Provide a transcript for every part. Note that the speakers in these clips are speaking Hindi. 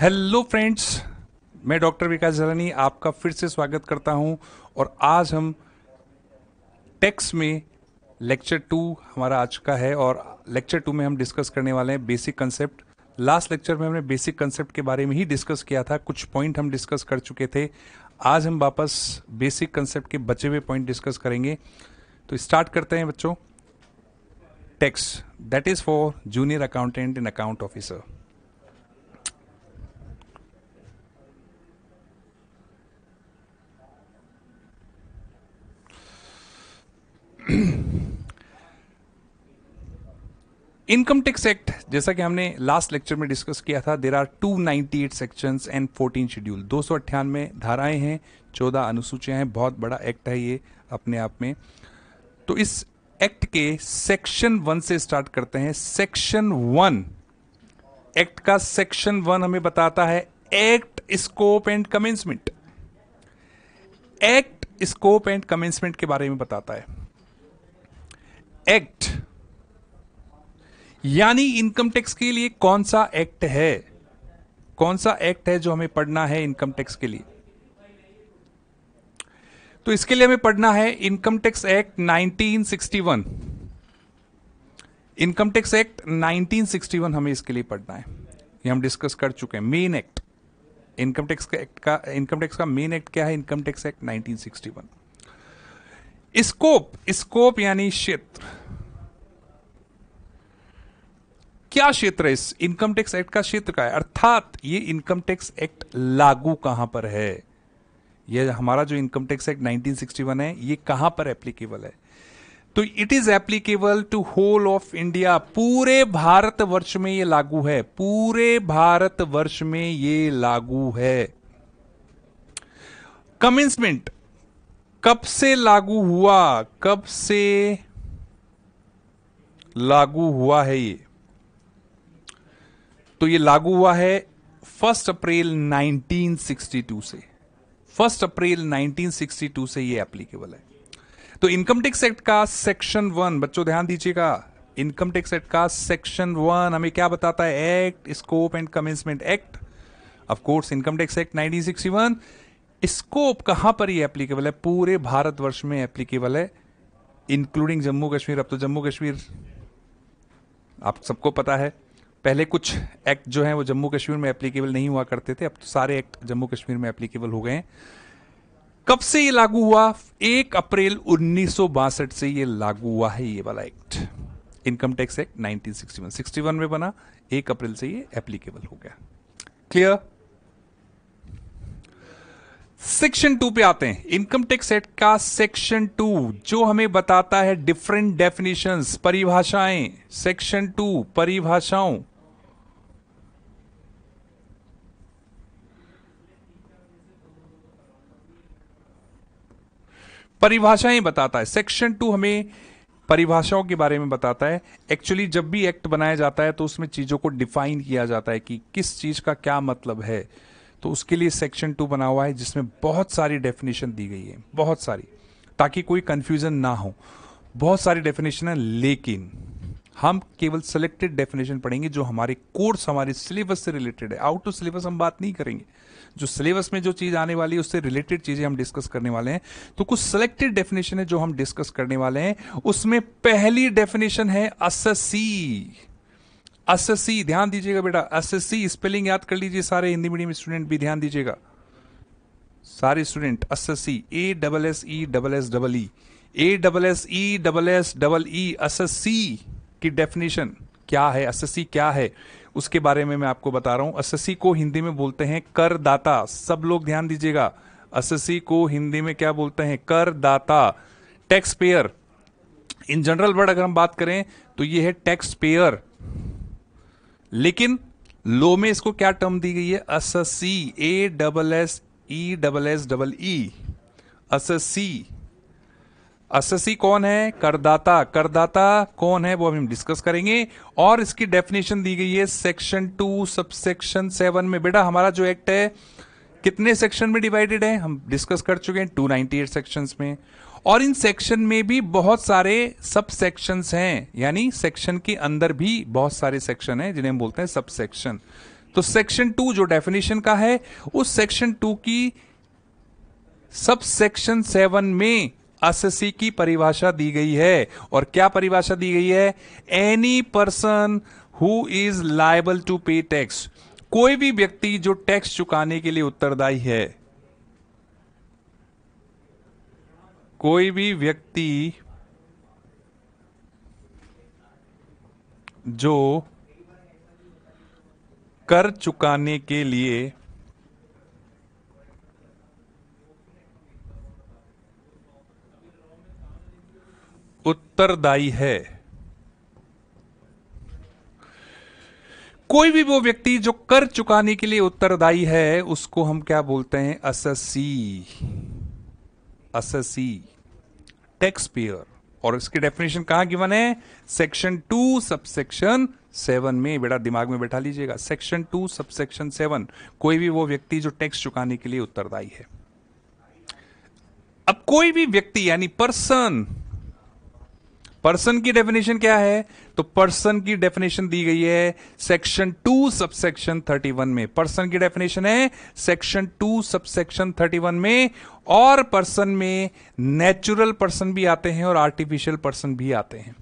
हेलो फ्रेंड्स मैं डॉक्टर विकास जलानी आपका फिर से स्वागत करता हूं और आज हम टेक्स में लेक्चर टू हमारा आज का है और लेक्चर टू में हम डिस्कस करने वाले हैं बेसिक कंसेप्ट लास्ट लेक्चर में हमने बेसिक कंसेप्ट के बारे में ही डिस्कस किया था कुछ पॉइंट हम डिस्कस कर चुके थे आज हम वापस बेसिक कंसेप्ट के बचे हुए पॉइंट डिस्कस करेंगे तो स्टार्ट करते हैं बच्चों tax that is for junior accountant and account officer income tax act जैसा कि हमने लास्ट लेक्चर में डिस्कस किया था there are 298 sections and 14 schedule दो सौ अट्ठानवे धाराएं हैं चौदह अनुसूचियां हैं बहुत बड़ा एक्ट है ये अपने आप में तो इस एक्ट के सेक्शन वन से स्टार्ट करते हैं सेक्शन वन एक्ट का सेक्शन वन हमें बताता है act scope and commencement act scope and commencement के बारे में बताता है एक्ट यानी इनकम टैक्स के लिए कौन सा एक्ट है कौन सा एक्ट है जो हमें पढ़ना है इनकम टैक्स के लिए तो इसके लिए हमें पढ़ना है income tax act 1961 income tax act 1961 हमें इसके लिए पढ़ना है ये हम डिस्कस कर चुके हैं मेन एक्ट इनकम टैक्स का एक्ट का इनकम टैक्स का मेन एक्ट क्या है income tax act 1961 scope scope यानी क्षेत्र क्या क्षेत्र है इस इनकम टैक्स एक्ट का क्षेत्र का है अर्थात ये इनकम टैक्स एक्ट लागू कहां पर है यह हमारा जो इनकम टैक्स एक्ट 1961 है ये कहां पर एप्लीकेबल है तो it is applicable to whole of India पूरे भारत वर्ष में ये लागू है पूरे भारत वर्ष में ये लागू है कमिंसमेंट कब से लागू हुआ कब से लागू हुआ है ये तो ये लागू हुआ है फर्स्ट अप्रैल 1962 से फर्स्ट अप्रैल 1962 से ये एप्लीकेबल है तो इनकम टैक्स एक्ट का सेक्शन वन बच्चों ध्यान दीजिएगा इनकम टैक्स एक्ट का सेक्शन वन हमें क्या बताता है act scope and commencement act of course income tax act 1961 scope कहां पर ये एप्लीकेबल है पूरे भारतवर्ष में एप्लीकेबल है इंक्लूडिंग जम्मू कश्मीर अब तो जम्मू कश्मीर आप सबको पता है पहले कुछ एक्ट जो हैं वो जम्मू कश्मीर में एप्लीकेबल नहीं हुआ करते थे अब तो सारे एक्ट जम्मू कश्मीर में एप्लीकेबल हो गए हैं कब से ये लागू हुआ एक अप्रैल उन्नीस से ये लागू हुआ है ये वाला एक्ट इनकम टैक्स एक्ट 1961 61 में बना एक अप्रैल से ये एप्लीकेबल हो गया क्लियर सेक्शन टू पे आते हैं इनकम टैक्स एक्ट का सेक्शन टू जो हमें बताता है डिफरेंट डेफिनेशन परिभाषाएं सेक्शन टू परिभाषाओं परिभाषाएं बताता है सेक्शन टू हमें परिभाषाओं के बारे में बताता है एक्चुअली जब भी एक्ट बनाया जाता है तो उसमें चीजों को डिफाइन किया जाता है कि किस चीज का क्या मतलब है तो उसके लिए सेक्शन टू बना हुआ है जिसमें बहुत सारी डेफिनेशन दी गई है बहुत सारी ताकि कोई कंफ्यूजन ना हो बहुत सारी डेफिनेशन है लेकिन हम केवल सेलेक्टेड डेफिनेशन पढ़ेंगे जो हमारे कोर्स हमारे सिलेबस से रिलेटेड है आउट टू सिलेबस हम बात नहीं करेंगे जो सिलेबस में जो चीज़ आने वाली है उससे रिलेटेड चीज़ें हम डिस्कस करने वाले हैं तो कुछ सिलेक्टेड डेफिनेशन है जो हम डिस्कस करने वाले हैं उसमें पहली डेफिनेशन है अससी एसएससी ध्यान दीजिएगा बेटा एसएससी स्पेलिंग याद कर लीजिए सारे हिंदी मीडियम स्टूडेंट भी ध्यान दीजिएगा सारे student C A double S E double S double E A double S E double S double E C की डेफिनेशन क्या है सी क्या है उसके बारे में मैं आपको बता रहा हूं सी को हिंदी में बोलते हैं करदाता सब लोग ध्यान दीजिएगा सी को हिंदी में क्या बोलते हैं करदाता tax payer in general word अगर हम बात करें तो ये है टैक्स पेयर लेकिन लो में इसको क्या टर्म दी गई है assessee A double S E double S double E assessee assessee कौन है करदाता करदाता कौन है वो हम डिस्कस करेंगे और इसकी डेफिनेशन दी गई है सेक्शन टू सबसेक्शन सेवन में बेटा हमारा जो एक्ट है कितने सेक्शन में डिवाइडेड है हम डिस्कस कर चुके हैं 298 सेक्शंस में और इन सेक्शन में भी बहुत सारे सब सेक्शंस हैं यानी सेक्शन के अंदर भी बहुत सारे सेक्शन हैं जिन्हें हम बोलते हैं सब सेक्शन तो सेक्शन टू जो डेफिनेशन का है उस सेक्शन टू की सब सेक्शन सेवन में एसएससी की परिभाषा दी गई है और क्या परिभाषा दी गई है any person who is liable to pay tax कोई भी व्यक्ति जो टैक्स चुकाने के लिए उत्तरदायी है कोई भी व्यक्ति जो कर चुकाने के लिए उत्तरदायी है कोई भी वो व्यक्ति जो कर चुकाने के लिए उत्तरदायी है उसको हम क्या बोलते हैं अससी असेसी टैक्स पेयर और इसकी डेफिनेशन कहां गिवन है सेक्शन टू सबसेक्शन सेवन में बेटा दिमाग में बैठा लीजिएगा सेक्शन टू सबसेक्शन सेवन कोई भी वो व्यक्ति जो टैक्स चुकाने के लिए उत्तरदायी है अब कोई भी व्यक्ति यानी पर्सन पर्सन की डेफिनेशन क्या है तो पर्सन की डेफिनेशन दी गई है section two subsection thirty one में पर्सन की डेफिनेशन है section two subsection thirty one में और पर्सन में नेचुरल पर्सन भी आते हैं और आर्टिफिशियल पर्सन भी आते हैं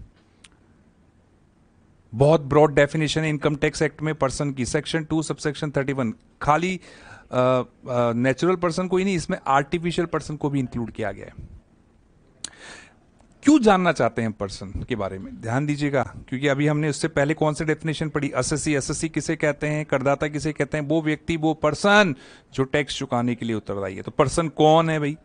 बहुत broad definition income tax act में पर्सन की section two subsection thirty one खाली नेचुरल uh, पर्सन uh, को ही नहीं इसमें आर्टिफिशियल पर्सन को भी इंक्लूड किया गया है क्यों जानना चाहते हैं पर्सन के बारे में ध्यान दीजिएगा क्योंकि अभी हमने उससे पहले कौन से डेफिनेशन पढ़ी एसएससी एसएससी किसे कहते हैं करदाता किसे कहते हैं वो व्यक्ति वो पर्सन जो टैक्स चुकाने के लिए उत्तरदायी है तो पर्सन कौन है भाई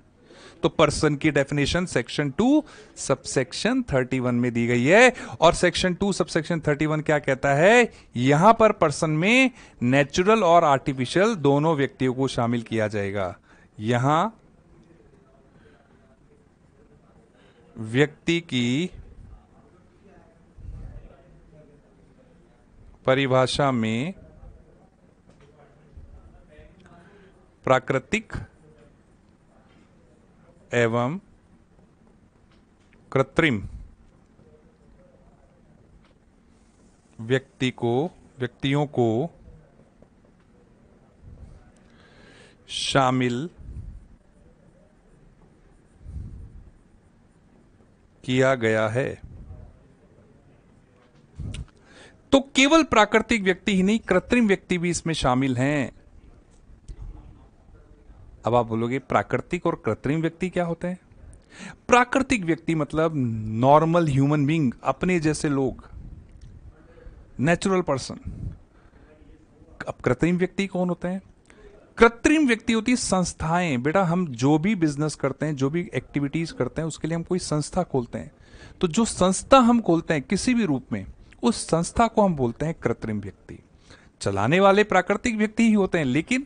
तो पर्सन की definition section two subsection thirty one में दी गई है और section two subsection thirty one क्या कहता है यहां पर पर्सन में नेचुरल और आर्टिफिशियल दोनों व्यक्तियों को शामिल किया जाएगा यहां व्यक्ति की परिभाषा में प्राकृतिक एवं कृत्रिम व्यक्ति को व्यक्तियों को शामिल किया गया है तो केवल प्राकृतिक व्यक्ति ही नहीं कृत्रिम व्यक्ति भी इसमें शामिल हैं अब आप बोलोगे प्राकृतिक और कृत्रिम व्यक्ति क्या होते हैं प्राकृतिक व्यक्ति मतलब नॉर्मल ह्यूमन बींग अपने जैसे लोग नेचुरल पर्सन अब कृत्रिम व्यक्ति कौन होते हैं कृत्रिम व्यक्ति होती है संस्थाएं बेटा हम जो भी बिजनेस करते हैं जो भी एक्टिविटीज करते हैं उसके लिए हम कोई संस्था खोलते हैं तो जो संस्था हम खोलते हैं किसी भी रूप में उस संस्था को हम बोलते हैं कृत्रिम व्यक्ति चलाने वाले प्राकृतिक व्यक्ति ही होते हैं लेकिन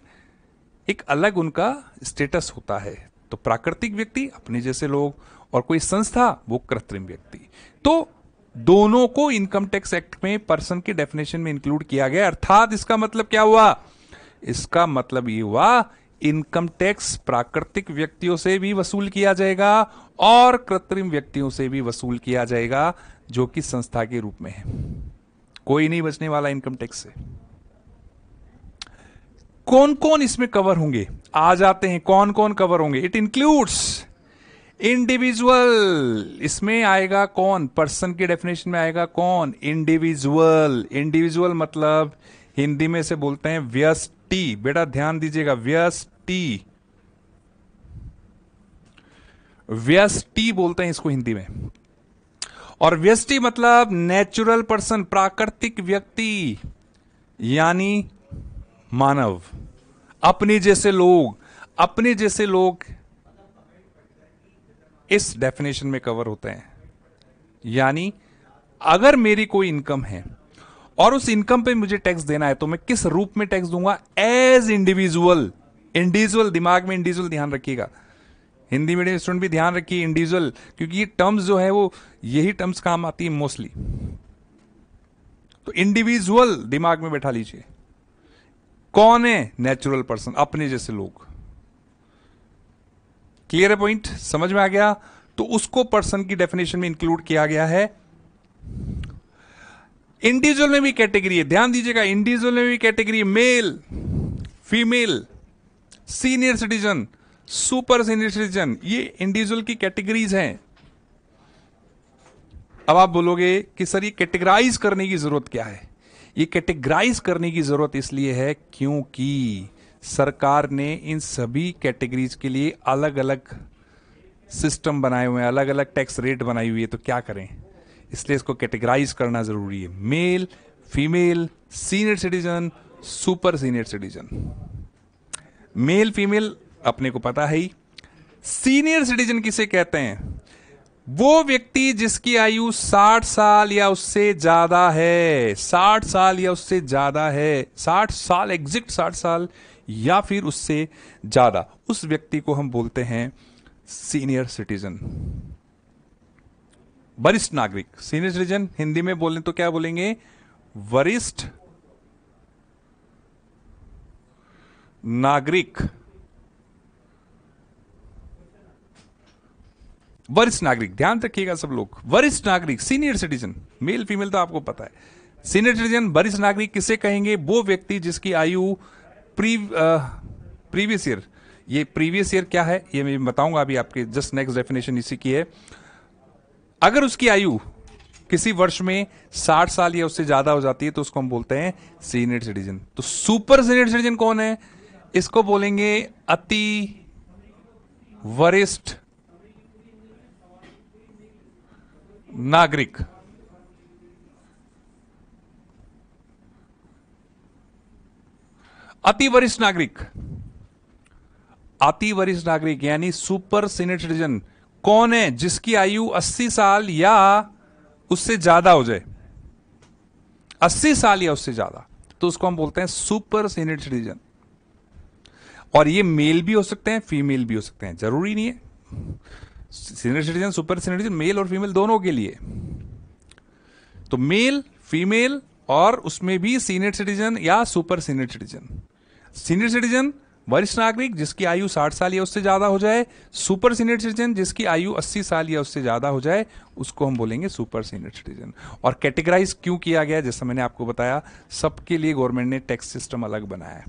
एक अलग उनका स्टेटस होता है तो प्राकृतिक व्यक्ति अपने जैसे लोग और कोई संस्था वो कृत्रिम व्यक्ति तो दोनों को इनकम टैक्स एक्ट में पर्सन के डेफिनेशन में इंक्लूड किया गया अर्थात इसका मतलब क्या हुआ इसका मतलब ये हुआ इनकम टैक्स प्राकृतिक व्यक्तियों से भी वसूल किया जाएगा और कृत्रिम व्यक्तियों से भी वसूल किया जाएगा जो कि संस्था के रूप में है कोई नहीं बचने वाला इनकम टैक्स से कौन कौन इसमें कवर होंगे आ जाते हैं कौन कौन कवर होंगे इट इंक्लूड्स इंडिविजुअल इसमें आएगा कौन पर्सन के डेफिनेशन में आएगा कौन इंडिविजुअल इंडिविजुअल मतलब हिंदी में से बोलते हैं व्यस्त टी बेटा ध्यान दीजिएगा व्यस टी व्यस्टि बोलते हैं इसको हिंदी में और व्यस्टि मतलब नेचुरल पर्सन प्राकृतिक व्यक्ति यानी मानव अपने जैसे लोग अपने जैसे लोग इस डेफिनेशन में कवर होते हैं यानी अगर मेरी कोई इनकम है और उस इनकम पे मुझे टैक्स देना है तो मैं किस रूप में टैक्स दूंगा एज इंडिविजुअल इंडिविजुअल दिमाग में इंडिविजुअल ध्यान रखिएगा हिंदी मीडियम स्टूडेंट भी ध्यान रखिए इंडिविजुअल क्योंकि ये टर्म्स जो है वो यही टर्म्स काम आती है मोस्टली तो इंडिविजुअल दिमाग में बैठा लीजिए कौन है नेचुरल पर्सन अपने जैसे लोग क्लियर है पॉइंट समझ में आ गया तो उसको पर्सन की डेफिनेशन में इंक्लूड किया गया है इंडिविजुअल में भी कैटेगरी है ध्यान दीजिएगा इंडिविजुअल में भी category male female senior citizen super senior citizen ये इंडिविजुअल की कैटेगरीज हैं अब आप बोलोगे कि सर ये कैटेगराइज करने की जरूरत क्या है ये कैटेगराइज करने की जरूरत इसलिए है क्योंकि सरकार ने इन सभी कैटेगरीज के लिए अलग अलग सिस्टम बनाए हुए हैं अलग अलग टैक्स रेट बनाई हुई है तो क्या करें इसलिए इसको कैटेगराइज करना ज़रूरी है male female senior citizen super senior citizen male female अपने को पता है ही सीनियर सिटीजन किसे कहते हैं वो व्यक्ति जिसकी आयु 60 साल या उससे ज्यादा है 60 साल या उससे ज्यादा है 60 साल एग्जिट 60 साल या फिर उससे ज्यादा उस व्यक्ति को हम बोलते हैं सीनियर सिटीजन वरिष्ठ नागरिक सीनियर सिटीजन हिंदी में बोलें तो क्या बोलेंगे वरिष्ठ नागरिक वरिष्ठ नागरिक ध्यान रखिएगा सब लोग वरिष्ठ नागरिक सीनियर सिटीजन मेल फीमेल तो आपको पता है सीनियर सिटीजन वरिष्ठ नागरिक किसे कहेंगे वो व्यक्ति जिसकी आयु प्रीवियस ईयर ये प्रीवियस ईयर क्या है ये मैं बताऊंगा अभी आपके जस्ट नेक्स्ट डेफिनेशन इसी की है अगर उसकी आयु किसी वर्ष में 60 साल या उससे ज्यादा हो जाती है तो उसको हम बोलते हैं सीनियर सिटीजन तो सुपर सीनियर सिटीजन कौन है इसको बोलेंगे अति वरिष्ठ नागरिक अति वरिष्ठ नागरिक अति वरिष्ठ नागरिक यानी सुपर सीनियर सिटीजन कौन है जिसकी आयु 80 साल या उससे ज्यादा हो जाए 80 साल या उससे ज्यादा तो उसको हम बोलते हैं सुपर सीनियर सिटीजन और ये मेल भी हो सकते हैं फीमेल भी हो सकते हैं जरूरी नहीं है senior citizen super senior citizen male और फीमेल दोनों के लिए तो मेल फीमेल और उसमें भी सीनियर सिटीजन या super senior citizen senior citizen वरिष्ठ नागरिक जिसकी आयु 60 साल या उससे ज़्यादा हो जाए सुपर सीनियर सिटीजन जिसकी आयु 80 साल या उससे ज़्यादा हो जाए उसको हम बोलेंगे सुपर सीनियर सिटीजन और कैटेगराइज क्यों किया गया जैसा मैंने आपको बताया सबके लिए गवर्नमेंट ने टैक्स सिस्टम अलग बनाया है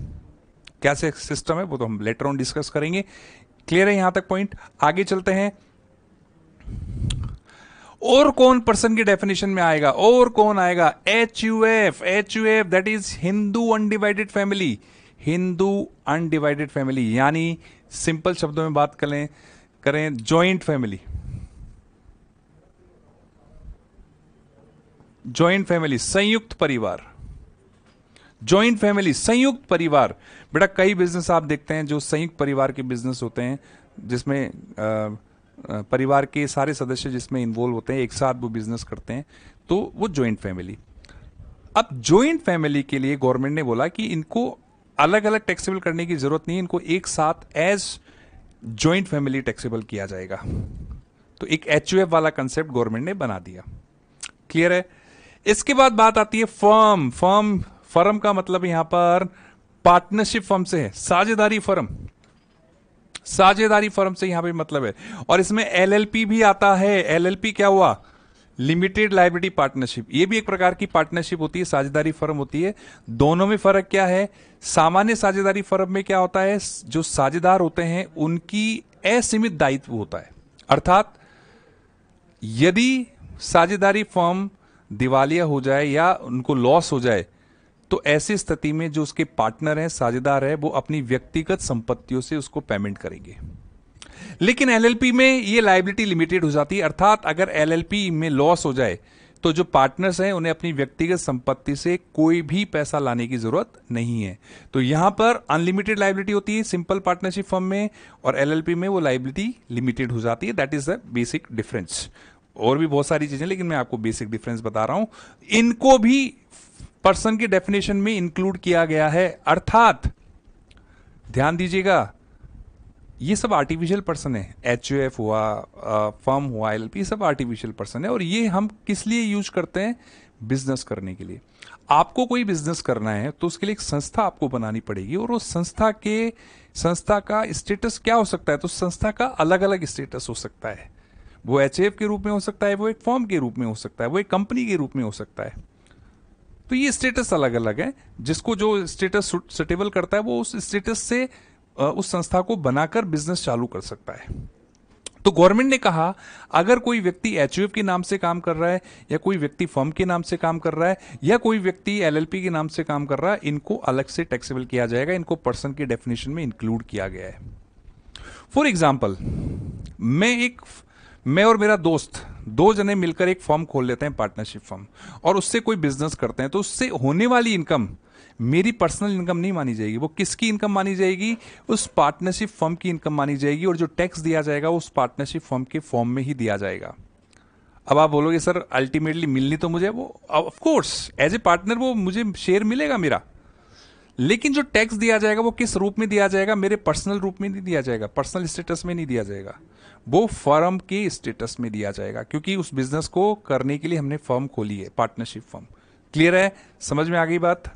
कैसे सिस्टम है वो तो हम लेटर ऑन डिस्कस करेंगे क्लियर है यहां तक पॉइंट आगे चलते हैं और कौन पर्सन की डेफिनेशन में आएगा और कौन आएगा H U F H U F that is Hindu undivided family Hindu undivided family यानी सिंपल शब्दों में बात करें करें जॉइंट फैमिली जॉइंट फैमिली संयुक्त परिवार जॉइंट फैमिली संयुक्त परिवार बेटा कई बिजनेस आप देखते हैं जो संयुक्त परिवार के बिजनेस होते हैं जिसमें परिवार के सारे सदस्य जिसमें इन्वॉल्व होते हैं एक साथ वो बिजनेस करते हैं तो वो ज्वाइंट फैमिली अब ज्वाइंट फैमिली के लिए गवर्नमेंट ने बोला कि इनको अलग अलग टैक्सेबल करने की ज़रूरत नहीं इनको एक साथ एज ज्वाइंट फैमिली टैक्सेबल किया जाएगा तो एक एच वाला कंसेप्ट गवर्नमेंट ने बना दिया क्लियर है इसके बाद बात आती है फर्म फर्म फर्म का मतलब यहां पर पार्टनरशिप फर्म से है साझेदारी फर्म साझेदारी फर्म से यहां पे मतलब है और इसमें एलएलपी भी आता है एलएलपी क्या हुआ लिमिटेड लाइबिलिटी पार्टनरशिप ये भी एक प्रकार की पार्टनरशिप होती है साझेदारी फर्म होती है दोनों में फर्क क्या है सामान्य साझेदारी फर्म में क्या होता है जो साझेदार होते हैं उनकी असीमित दायित्व होता है अर्थात यदि साझेदारी फर्म दिवालिया हो जाए या उनको लॉस हो जाए तो ऐसी स्थिति में जो उसके पार्टनर हैं साझेदार है वो अपनी व्यक्तिगत संपत्तियों से उसको पेमेंट करेंगे लेकिन एलएलपी में ये लाइबिलिटी लिमिटेड हो जाती है अर्थात अगर एलएलपी में लॉस हो जाए तो जो पार्टनर्स हैं उन्हें अपनी व्यक्तिगत संपत्ति से कोई भी पैसा लाने की जरूरत नहीं है तो यहां पर अनलिमिटेड लाइबिलिटी होती है सिंपल पार्टनरशिप फर्म में और एलएलपी में वो लाइबिलिटी लिमिटेड हो जाती है that is the basic difference और भी बहुत सारी चीजें लेकिन मैं आपको बेसिक डिफरेंस बता रहा हूं इनको भी पर्सन के डेफिनेशन में इंक्लूड किया गया है अर्थात ध्यान दीजिएगा ये सब आर्टिफिशियल पर्सन है एच हुआ फर्म हुआ एल ये सब आर्टिफिशियल पर्सन है और ये हम किस लिए यूज करते हैं बिजनेस करने के लिए आपको कोई बिजनेस करना है तो उसके लिए एक संस्था आपको बनानी पड़ेगी और उस संस्था के संस्था का स्टेटस क्या हो सकता है तो संस्था का अलग अलग स्टेटस हो सकता है वो एच के रूप में हो सकता है वो एक फॉर्म के रूप में हो सकता है वो एक कंपनी के रूप में हो सकता है तो ये स्टेटस अलग अलग है जिसको जो स्टेटस सुटेबल करता है वो उस स्टेटस से उस संस्था को बनाकर बिजनेस चालू कर सकता है तो गवर्नमेंट ने कहा अगर कोई व्यक्ति एच के नाम से काम कर रहा है या कोई व्यक्ति फर्म के नाम से काम कर रहा है या कोई व्यक्ति एल के नाम से काम कर रहा है इनको अलग से टैक्सेबल किया जाएगा इनको पर्सन के डेफिनेशन में इंक्लूड किया गया है फॉर एग्जाम्पल मैं एक मैं और मेरा दोस्त दो जने मिलकर एक फॉर्म खोल लेते हैं पार्टनरशिप फॉर्म और उससे कोई बिजनेस करते हैं तो उससे होने वाली इनकम मेरी पर्सनल इनकम नहीं मानी जाएगी वो किसकी इनकम मानी जाएगी उस पार्टनरशिप फॉर्म की इनकम मानी जाएगी और जो टैक्स दिया जाएगा उस पार्टनरशिप फॉर्म के फॉर्म में ही दिया जाएगा अब आप बोलोगे सर अल्टीमेटली मिलनी तो मुझे वो of course as a partner वो मुझे शेयर मिलेगा मेरा लेकिन जो टैक्स दिया जाएगा वो किस रूप में दिया जाएगा मेरे पर्सनल रूप में नहीं दिया जाएगा पर्सनल स्टेटस में नहीं दिया जाएगा वो फर्म के स्टेटस में दिया जाएगा क्योंकि उस बिजनेस को करने के लिए हमने फर्म खोली है पार्टनरशिप फर्म क्लियर है समझ में आ गई बात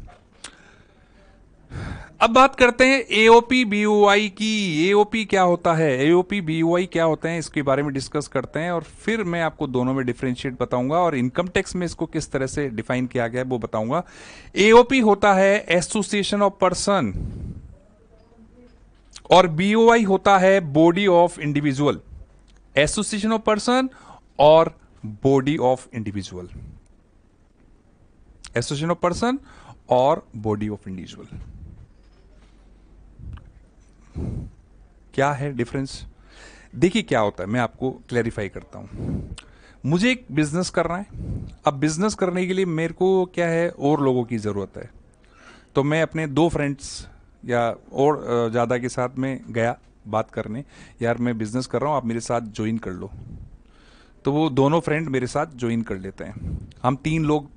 अब बात करते हैं एओपी बीओआई की एओपी क्या होता है एओपी बीओआई क्या होते हैं इसके बारे में डिस्कस करते हैं और फिर मैं आपको दोनों में डिफ्रेंशिएट बताऊंगा और इनकम टैक्स में इसको किस तरह से डिफाइन किया गया है वो बताऊंगा एओपी होता है एसोसिएशन ऑफ पर्सन और बीओआई होता है body of individual association of person और body of individual association of person और बॉडी ऑफ इंडिविजुअल क्या है डिफरेंस देखिए क्या होता है मैं आपको क्लैरिफाई करता हूं मुझे एक बिजनेस करना है अब बिजनेस करने के लिए मेरे को क्या है और लोगों की ज़रूरत है तो मैं अपने दो फ्रेंड्स या और ज़्यादा के साथ में गया बात करने यार मैं बिज़नेस कर रहा हूं आप मेरे साथ ज्वाइन कर लो तो वो दोनों फ्रेंड मेरे साथ ज्वाइन कर लेते हैं हम तीन लोग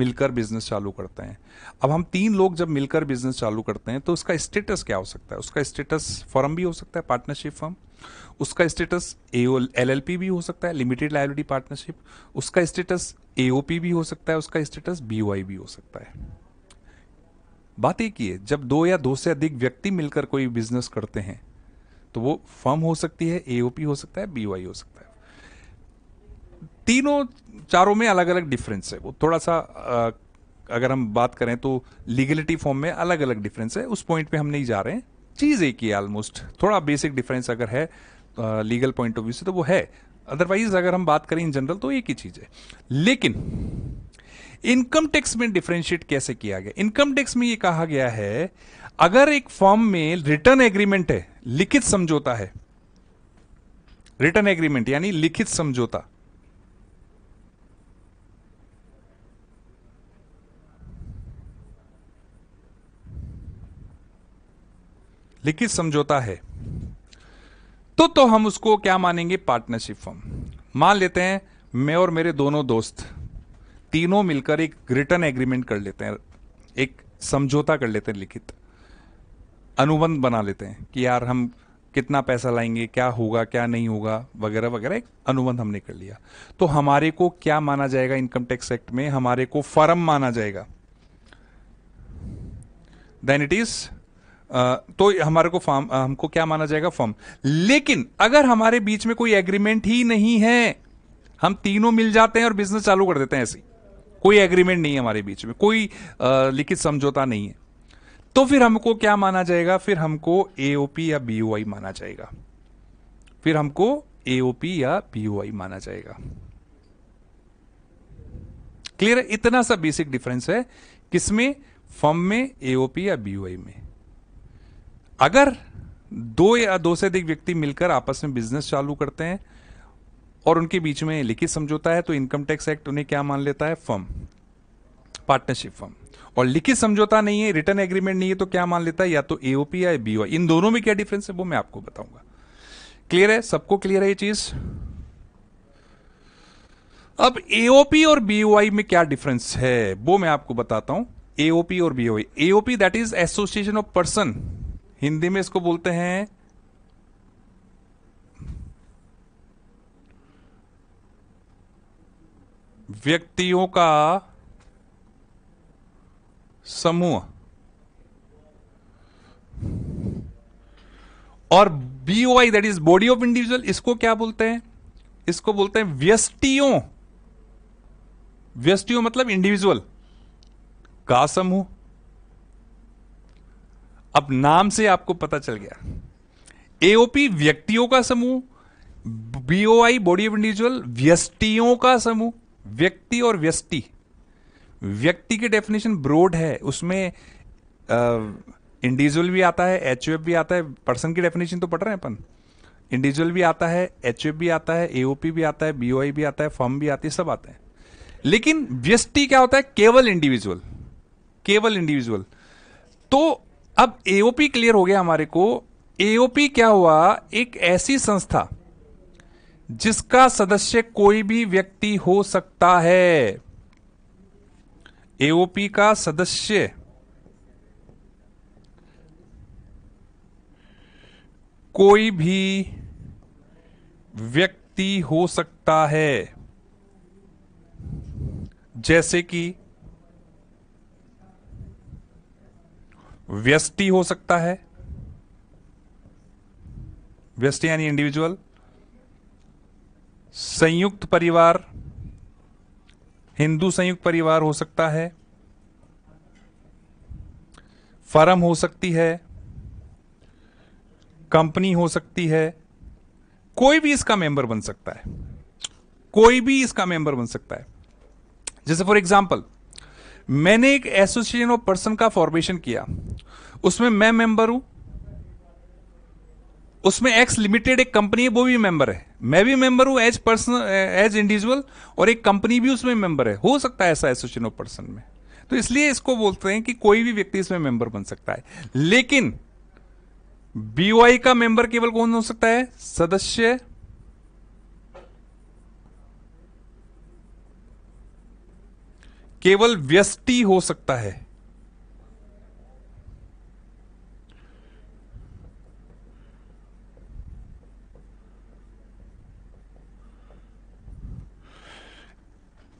मिलकर बिजनेस चालू करते हैं अब हम तीन लोग जब मिलकर बिजनेस चालू करते हैं तो उसका स्टेटस क्या हो सकता है उसका स्टेटस फर्म भी हो सकता है पार्टनरशिप फर्म उसका स्टेटस एल एल भी हो सकता है लिमिटेड लाइबिलिटी पार्टनरशिप उसका स्टेटस एओपी भी हो सकता है उसका स्टेटस बी भी हो सकता है बात एक ही है जब दो या दो से अधिक व्यक्ति मिलकर कोई बिजनेस करते हैं तो वो फर्म हो सकती है एओपी हो सकता है बी हो सकता है तीनों चारों में अलग अलग डिफरेंस है वो थोड़ा सा अगर हम बात करें तो लीगलिटी फॉर्म में अलग अलग डिफरेंस है उस पॉइंट पे हम नहीं जा रहे हैं चीज़ एक ही है ऑलमोस्ट थोड़ा बेसिक डिफरेंस अगर है लीगल पॉइंट ऑफ व्यू से तो वो है अदरवाइज अगर हम बात करें इन जनरल तो एक ही चीज़ है लेकिन इनकम टैक्स में डिफ्रेंशिएट कैसे किया गया इनकम टैक्स में ये कहा गया है अगर एक फॉर्म में रिटर्न एग्रीमेंट है लिखित समझौता है रिटर्न एग्रीमेंट यानी लिखित समझौता लिखित समझौता है तो तो हम उसको क्या मानेंगे पार्टनरशिप फॉर्म मान लेते हैं मैं और मेरे दोनों दोस्त तीनों मिलकर एक रिटर्न एग्रीमेंट कर लेते हैं एक समझौता कर लेते हैं लिखित अनुबंध बना लेते हैं कि यार हम कितना पैसा लाएंगे क्या होगा क्या नहीं होगा वगैरह वगैरह एक अनुबंध हमने कर लिया तो हमारे को क्या माना जाएगा इनकम टैक्स एक्ट में हमारे को फर्म माना जाएगा देन इट इज तो हमारे को फॉर्म हमको क्या माना जाएगा फॉर्म लेकिन अगर हमारे बीच में कोई एग्रीमेंट ही नहीं है हम तीनों मिल जाते हैं और बिजनेस चालू कर देते हैं ऐसे कोई एग्रीमेंट नहीं है हमारे बीच में कोई लिखित समझौता नहीं है तो फिर हमको क्या माना जाएगा फिर हमको एओपी या बीओआई माना जाएगा फिर हमको एओपी या बीओआई माना जाएगा क्लियर है इतना सा बेसिक डिफरेंस है किसमें फॉर्म में एओपी या बीओआई में अगर दो या दो से अधिक व्यक्ति मिलकर आपस में बिजनेस चालू करते हैं और उनके बीच में लिखित समझौता है तो इनकम टैक्स एक्ट उन्हें क्या मान लेता है फर्म पार्टनरशिप फर्म और लिखित समझौता नहीं है रिटर्न एग्रीमेंट नहीं है तो क्या मान लेता है या तो एओपी या बीओ इन दोनों में क्या डिफरेंस है वो मैं आपको बताऊंगा क्लियर है सबको क्लियर है ये चीज अब एओपी और बीओआई में क्या डिफरेंस है वो मैं आपको बताता हूं एओपी और BOI AOP that is association of person Hindi में इसको बोलते हैं व्यक्तियों का समूह और BOI that is body of individual इसको क्या बोलते हैं इसको बोलते हैं व्यस्टियों व्यस्टियों मतलब इंडिविजुअल का समूह अब नाम से आपको पता चल गया एओपी व्यक्तियों का समूह बीओआई बॉडी ऑफ इंडिविजुअल व्यस्टियों का समूह व्यक्ति और व्यस्टि व्यक्ति की डेफिनेशन ब्रोड है उसमें इंडिविजुअल भी आता है एच भी आता है पर्सन की डेफिनेशन तो पढ़ रहे हैं अपन इंडिविजुअल भी आता है एच भी आता है एओपी भी आता है बीओआई भी आता है फॉर्म भी आती है सब आते हैं लेकिन व्यस्टि क्या होता है केवल इंडिविजुअल केवल इंडिविजुअल तो अब एओपी क्लियर हो गया हमारे को एओपी क्या हुआ एक ऐसी संस्था जिसका सदस्य कोई भी व्यक्ति हो सकता है एओपी का सदस्य कोई भी व्यक्ति हो सकता है जैसे कि व्यस्टि हो सकता है व्यस्टी यानी इंडिविजुअल संयुक्त परिवार हिंदू संयुक्त परिवार हो सकता है फर्म हो सकती है कंपनी हो सकती है कोई भी इसका मेंबर बन सकता है कोई भी इसका मेंबर बन सकता है जैसे फॉर एग्जांपल मैंने एक एसोसिएशन ऑफ पर्सन का फॉर्मेशन किया उसमें मैं मेंबर हूं उसमें एक्स लिमिटेड एक कंपनी है वो भी मेंबर है मैं भी मेंबर हूं एज पर्सन एज इंडिविजुअल और एक कंपनी भी उसमें मेंबर है हो सकता है ऐसा एसोसिएशन ऑफ पर्सन में तो इसलिए इसको बोलते हैं कि कोई भी व्यक्ति इसमें मेंबर बन सकता है लेकिन बीओआई का मेंबर केवल कौन हो सकता है सदस्य केवल व्यस्टि हो सकता है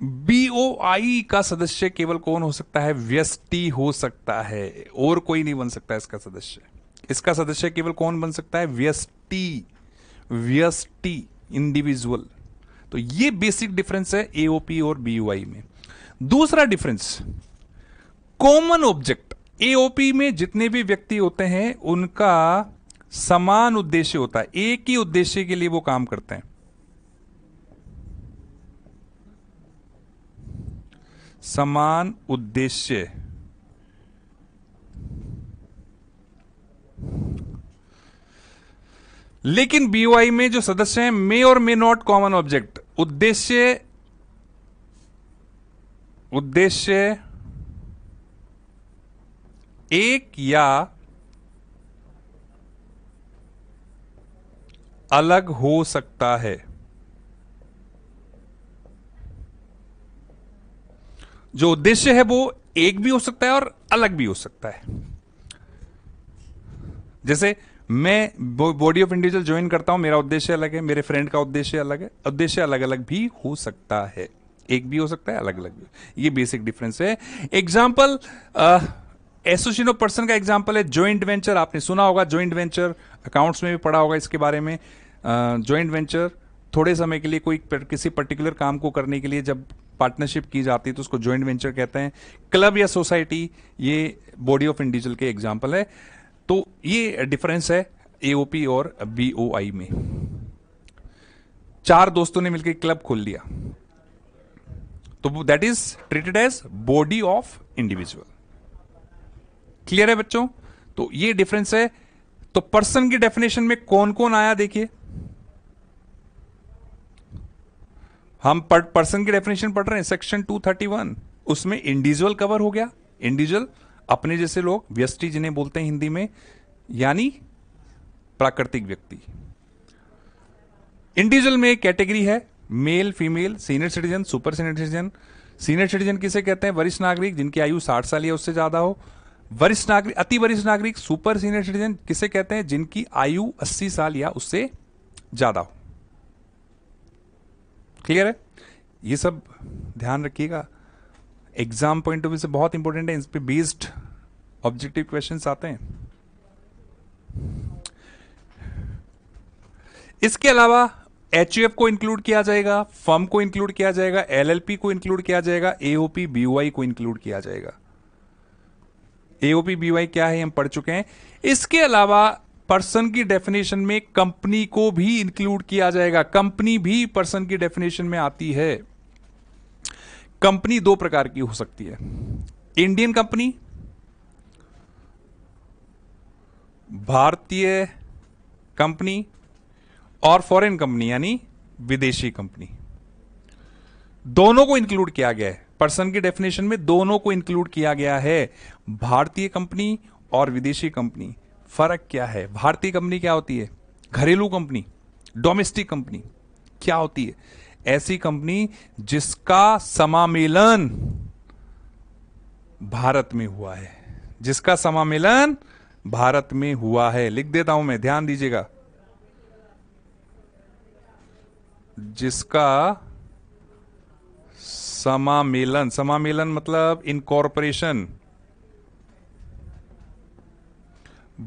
बीओआई का सदस्य केवल कौन हो सकता है व्यस्टि हो सकता है और कोई नहीं बन सकता इसका सदस्य इसका सदस्य केवल कौन बन सकता है व्यस्टि व्यस्टि इंडिविजुअल तो ये बेसिक डिफरेंस है एओपी और बीयूआई में दूसरा डिफरेंस कॉमन ऑब्जेक्ट एओपी में जितने भी व्यक्ति होते हैं उनका समान उद्देश्य होता है एक ही उद्देश्य के लिए वो काम करते हैं समान उद्देश्य लेकिन बीओआई में जो सदस्य हैं मे और मे नॉट कॉमन ऑब्जेक्ट उद्देश्य उद्देश्य एक या अलग हो सकता है जो उद्देश्य है वो एक भी हो सकता है और अलग भी हो सकता है जैसे मैं बॉडी ऑफ इंडिविजुअल ज्वाइन करता हूं मेरा उद्देश्य अलग है मेरे फ्रेंड का उद्देश्य अलग है उद्देश्य अलग अलग भी हो सकता है एक भी हो सकता है अलग अलग भी ये बेसिक डिफरेंस है एग्जाम्पल एसोसिएशन ऑफ पर्सन का एग्जाम्पल है ज्वाइंट वेंचर आपने सुना होगा ज्वाइंट वेंचर अकाउंट्स में भी पढ़ा होगा इसके बारे में ज्वाइंट uh, वेंचर थोड़े समय के लिए कोई पर, किसी पर्टिकुलर काम को करने के लिए जब पार्टनरशिप की जाती है तो उसको ज्वाइंट वेंचर कहते हैं क्लब या सोसाइटी ये बॉडी ऑफ इंडिविजुअल के एग्जाम्पल है तो ये डिफरेंस है एओपी और बीओआई में चार दोस्तों ने मिलकर क्लब खोल लिया तो that is treated as body of individual clear है बच्चों तो ये डिफरेंस है तो पर्सन की डेफिनेशन में कौन कौन आया देखिए हम पर्सन की डेफिनेशन पढ़ रहे हैं सेक्शन 231 उसमें इंडिविजुअल कवर हो गया इंडिविजुअल अपने जैसे लोग व्यस्टि जिन्हें बोलते हैं हिंदी में यानी प्राकृतिक व्यक्ति इंडिविजुअल में एक कैटेगरी है male female senior citizen super senior citizen senior citizen किसे कहते हैं वरिष्ठ नागरिक जिनकी आयु साठ साल या उससे ज़्यादा हो वरिष्ठ नागरिक अति वरिष्ठ नागरिक सुपर सीनियर सिटीजन किसे कहते हैं जिनकी आयु अस्सी साल या उससे ज़्यादा हो क्लियर है ये सब ध्यान रखिएगा एग्जाम पॉइंट ऑफ व्यू से बहुत इंपॉर्टेंट है इस पर बेस्ड ऑब्जेक्टिव क्वेश्चन आते हैं इसके अलावा एच को इंक्लूड किया जाएगा फर्म को इंक्लूड किया जाएगा एलएलपी को इंक्लूड किया जाएगा एओपी बीवाई को इंक्लूड किया जाएगा एओपी बीवाई क्या है हम पढ़ चुके हैं इसके अलावा पर्सन की डेफिनेशन में कंपनी को भी इंक्लूड किया जाएगा कंपनी भी पर्सन की डेफिनेशन में आती है कंपनी दो प्रकार की हो सकती है इंडियन कंपनी भारतीय कंपनी और फॉरेन कंपनी यानी विदेशी कंपनी दोनों को इंक्लूड किया गया है पर्सन की डेफिनेशन में दोनों को इंक्लूड किया गया है भारतीय कंपनी और विदेशी कंपनी फर्क क्या है भारतीय कंपनी क्या होती है घरेलू कंपनी डोमेस्टिक कंपनी क्या होती है ऐसी कंपनी जिसका समामेलन भारत में हुआ है जिसका समामेलन भारत में हुआ है लिख देता हूं मैं ध्यान दीजिएगा जिसका समामेलन समामेलन मतलब इनकॉरपोरेशन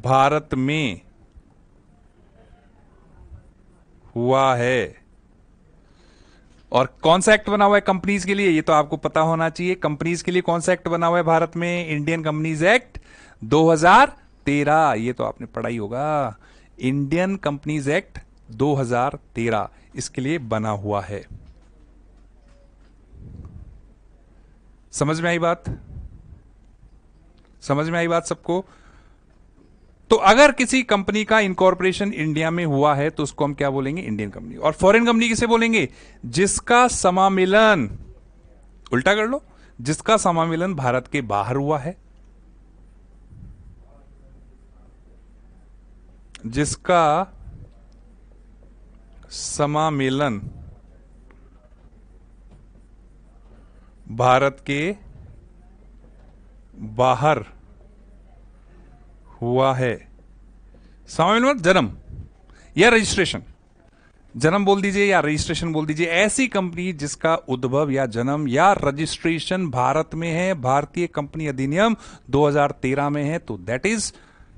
भारत में हुआ है और कौन सा एक्ट बना हुआ है कंपनीज के लिए ये तो आपको पता होना चाहिए कंपनीज के लिए कौन सा एक्ट बना हुआ है भारत में इंडियन कंपनीज एक्ट 2013 ये तो आपने पढ़ा ही होगा इंडियन कंपनीज एक्ट 2013 इसके लिए बना हुआ है समझ में आई बात समझ में आई बात सबको तो अगर किसी कंपनी का इंकॉर्पोरेशन इंडिया में हुआ है तो उसको हम क्या बोलेंगे इंडियन कंपनी और फॉरेन कंपनी किसे बोलेंगे जिसका समामिलन उल्टा कर लो जिसका समामिलन भारत के बाहर हुआ है जिसका समामेलन भारत के बाहर हुआ है समामेलन मतलब जन्म या रजिस्ट्रेशन जन्म बोल दीजिए या रजिस्ट्रेशन बोल दीजिए ऐसी कंपनी जिसका उद्भव या जन्म या रजिस्ट्रेशन भारत में है भारतीय कंपनी अधिनियम 2013 में है तो दैट इज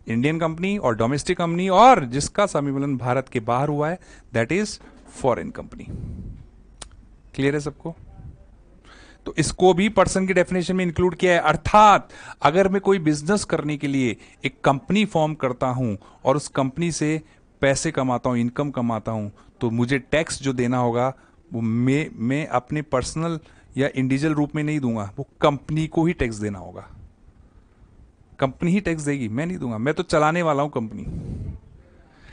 इंडियन कंपनी और डोमेस्टिक कंपनी और जिसका सम्मेलन भारत के बाहर हुआ है that is foreign company clear है सबको तो इसको भी पर्सन की डेफिनेशन में इंक्लूड किया है अर्थात अगर मैं कोई बिजनेस करने के लिए एक कंपनी फॉर्म करता हूं और उस कंपनी से पैसे कमाता हूं इनकम कमाता हूं तो मुझे टैक्स जो देना होगा वो मैं मैं अपने पर्सनल या इंडिविजुअल रूप में नहीं दूंगा वो कंपनी को ही टैक्स देना होगा कंपनी ही टैक्स देगी मैं नहीं दूंगा मैं तो चलाने वाला हूं कंपनी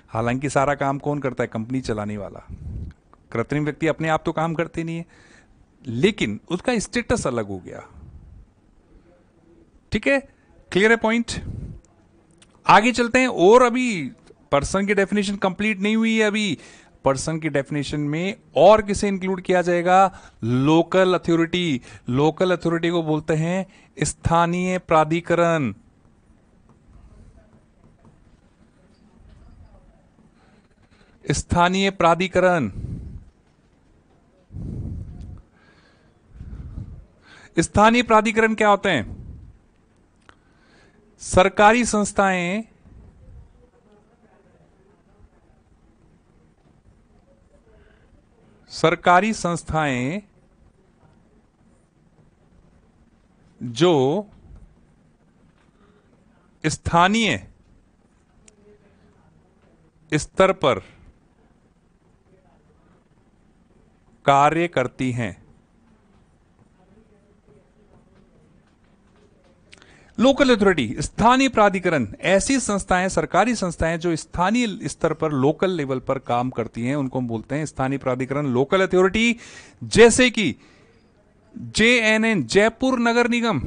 हालांकि सारा काम कौन करता है कंपनी चलाने वाला कृत्रिम व्यक्ति अपने आप तो काम करते नहीं है लेकिन उसका स्टेटस अलग हो गया ठीक है क्लियर है पॉइंट आगे चलते हैं और अभी पर्सन की डेफिनेशन कंप्लीट नहीं हुई है अभी पर्सन की डेफिनेशन में और किसे इंक्लूड किया जाएगा लोकल अथॉरिटी लोकल अथॉरिटी को बोलते हैं स्थानीय प्राधिकरण स्थानीय प्राधिकरण स्थानीय प्राधिकरण क्या होते हैं सरकारी संस्थाएं सरकारी संस्थाएं जो स्थानीय स्तर पर कार्य करती हैं लोकल अथॉरिटी स्थानीय प्राधिकरण ऐसी संस्थाएं सरकारी संस्थाएं जो स्थानीय स्तर पर लोकल लेवल पर काम करती हैं उनको हम बोलते हैं स्थानीय प्राधिकरण लोकल अथॉरिटी जैसे कि जे जयपुर नगर निगम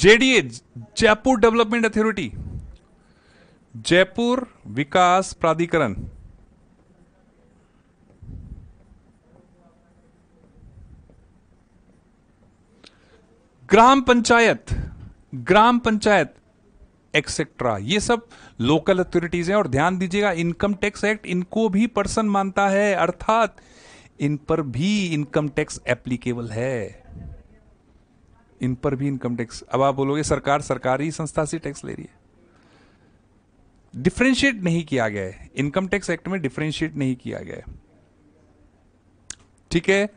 JDA Jaipur development authority Jaipur विकास प्राधिकरण ग्राम पंचायत ग्राम पंचायत एक्सेट्रा ये सब लोकल अथॉरिटीज हैं और ध्यान दीजिएगा इनकम टैक्स एक्ट इनको भी पर्सन मानता है अर्थात इन पर भी इनकम टैक्स एप्लीकेबल है इन पर भी इनकम टैक्स अब आप बोलोगे सरकार सरकारी संस्था से टैक्स ले रही है डिफ्रेंशिएट नहीं किया गया है इनकम टैक्स एक्ट में डिफ्रेंशिएट नहीं किया गया है ठीक है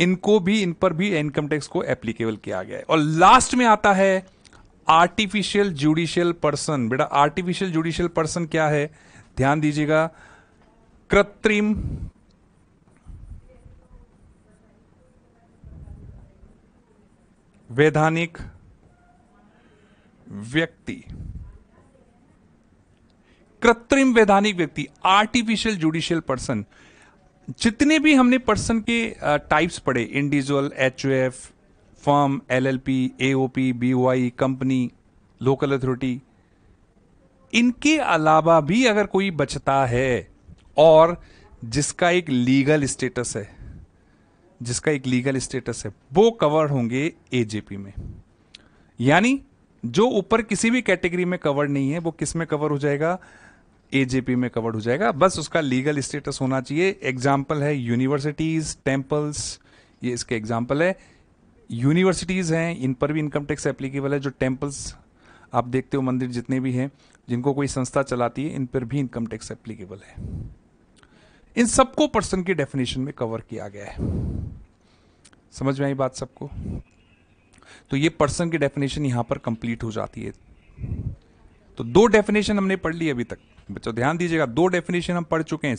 इनको भी इन पर भी इनकम टैक्स को एप्लीकेबल किया गया है और लास्ट में आता है आर्टिफिशियल जुडिशियल पर्सन बेटा आर्टिफिशियल जुडिशियल पर्सन क्या है ध्यान दीजिएगा कृत्रिम वैधानिक व्यक्ति कृत्रिम वैधानिक व्यक्ति आर्टिफिशियल जुडिशियल पर्सन जितने भी हमने पर्सन के टाइप्स पढ़े individual H F firm L L P A O B company local authority इनके अलावा भी अगर कोई बचता है और जिसका एक लीगल स्टेटस है जिसका एक लीगल स्टेटस है वो कवर होंगे एजेपी में यानी जो ऊपर किसी भी कैटेगरी में कवर नहीं है वो किस में कवर हो जाएगा एजेपी में कवर हो जाएगा बस उसका लीगल स्टेटस होना चाहिए एग्जाम्पल है यूनिवर्सिटीज टेम्पल्स ये इसके एग्जाम्पल है यूनिवर्सिटीज़ हैं इन पर भी इनकम टैक्स एप्लीकेबल है जो टेम्पल्स आप देखते हो मंदिर जितने भी हैं जिनको कोई संस्था चलाती है इन पर भी इनकम टैक्स एप्लीकेबल है इन सबको पर्सन की डेफिनेशन में कवर किया गया है समझ में आई बात सबको तो ये पर्सन की डेफिनेशन यहां पर कंप्लीट हो जाती है तो दो डेफिनेशन हमने पढ़ ली अभी तक बच्चों ध्यान दीजिएगा दो डेफिनेशन हम पढ़ चुके हैं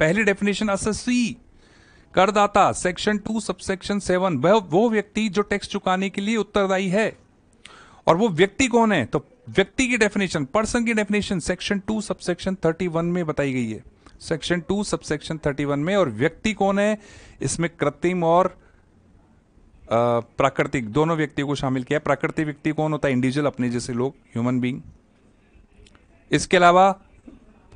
पहली डेफिनेशन असस्वी करदाता सेक्शन टू सबसेक्शन सेवन वह वो व्यक्ति जो टैक्स चुकाने के लिए उत्तरदायी है और वो व्यक्ति कौन है तो व्यक्ति की डेफिनेशन पर्सन की definition section two subsection thirty one में बताई गई है section two subsection thirty one में और व्यक्ति कौन है इसमें कृत्रिम और प्राकृतिक दोनों व्यक्ति को शामिल किया प्राकृतिक व्यक्ति कौन होता है इंडिविजुअल अपने जैसे लोग ह्यूमन बींग इसके अलावा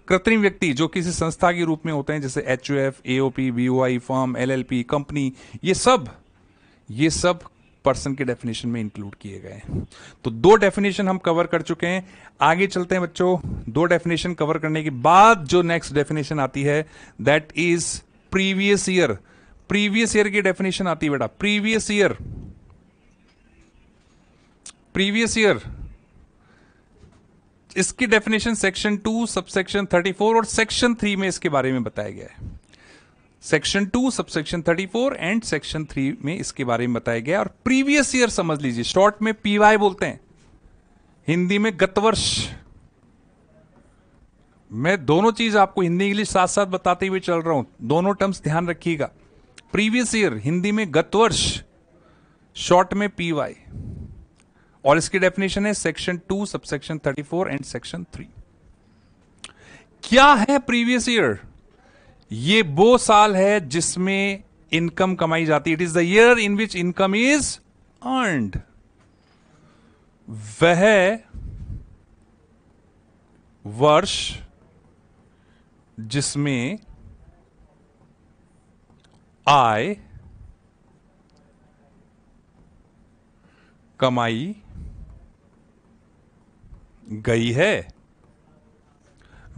कृत्रिम व्यक्ति जो किसी संस्था के रूप में होते हैं जैसे H U F A O P B O I firm L L P company ये सब ये सब पर्सन के डेफिनेशन में इंक्लूड किए गए तो दो डेफिनेशन हम कवर कर चुके हैं आगे चलते हैं बच्चों दो डेफिनेशन कवर करने के बाद जो नेक्स्ट डेफिनेशन आती है that is previous year previous year की डेफिनेशन आती है बेटा प्रीवियस ईयर प्रीवियस ईयर इसकी definition section two subsection thirty four और सेक्शन थ्री में इसके बारे में बताया गया है section two subsection thirty four and section three में इसके बारे में बताया गया और प्रीवियस ईयर समझ लीजिए शॉर्ट में पीवाई बोलते हैं हिंदी में गत वर्ष मैं दोनों चीज आपको हिंदी इंग्लिश साथ साथ बताते हुए चल रहा हूं दोनों टर्म्स ध्यान रखिएगा प्रीवियस ईयर हिंदी में गत वर्ष शॉर्ट में पी वाई और इसकी डेफिनेशन है section two subsection thirty four and section three क्या है प्रीवियस ईयर ये वो साल है जिसमें इनकम कमाई जाती it is the year in which income is earned वह वर्ष जिसमें आय कमाई गई है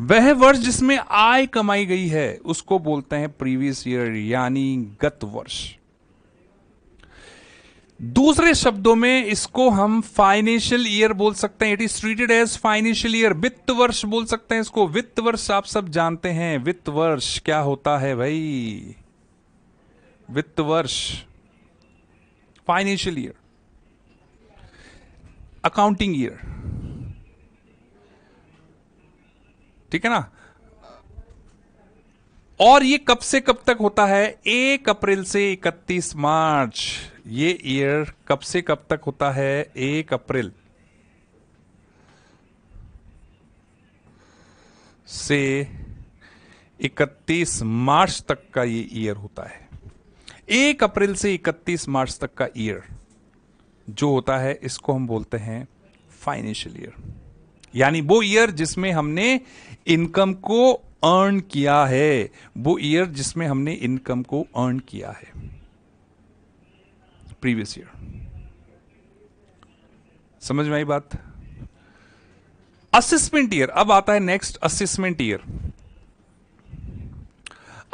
वह वर्ष जिसमें आय कमाई गई है उसको बोलते हैं प्रीवियस ईयर यानी गत वर्ष दूसरे शब्दों में इसको हम फाइनेंशियल ईयर बोल सकते हैं it is treated as financial year वित्त वर्ष बोल सकते हैं इसको वित्त वर्ष आप सब जानते हैं वित्त वर्ष क्या होता है भाई वित्त वर्ष फाइनेंशियल ईयर अकाउंटिंग ईयर ठीक है ना और ये कब से कब तक होता है एक अप्रैल से इकतीस मार्च ये ईयर कब से कब तक होता है एक अप्रैल से इकतीस मार्च तक का ये ईयर होता है एक अप्रैल से इकतीस मार्च तक का ईयर जो होता है इसको हम बोलते हैं फाइनेंशियल ईयर यानी वो ईयर जिसमें हमने इनकम को अर्न किया है वो ईयर जिसमें हमने इनकम को अर्न किया है प्रीवियस ईयर समझ में आई बात असिस्मेंट ईयर अब आता है next assessment year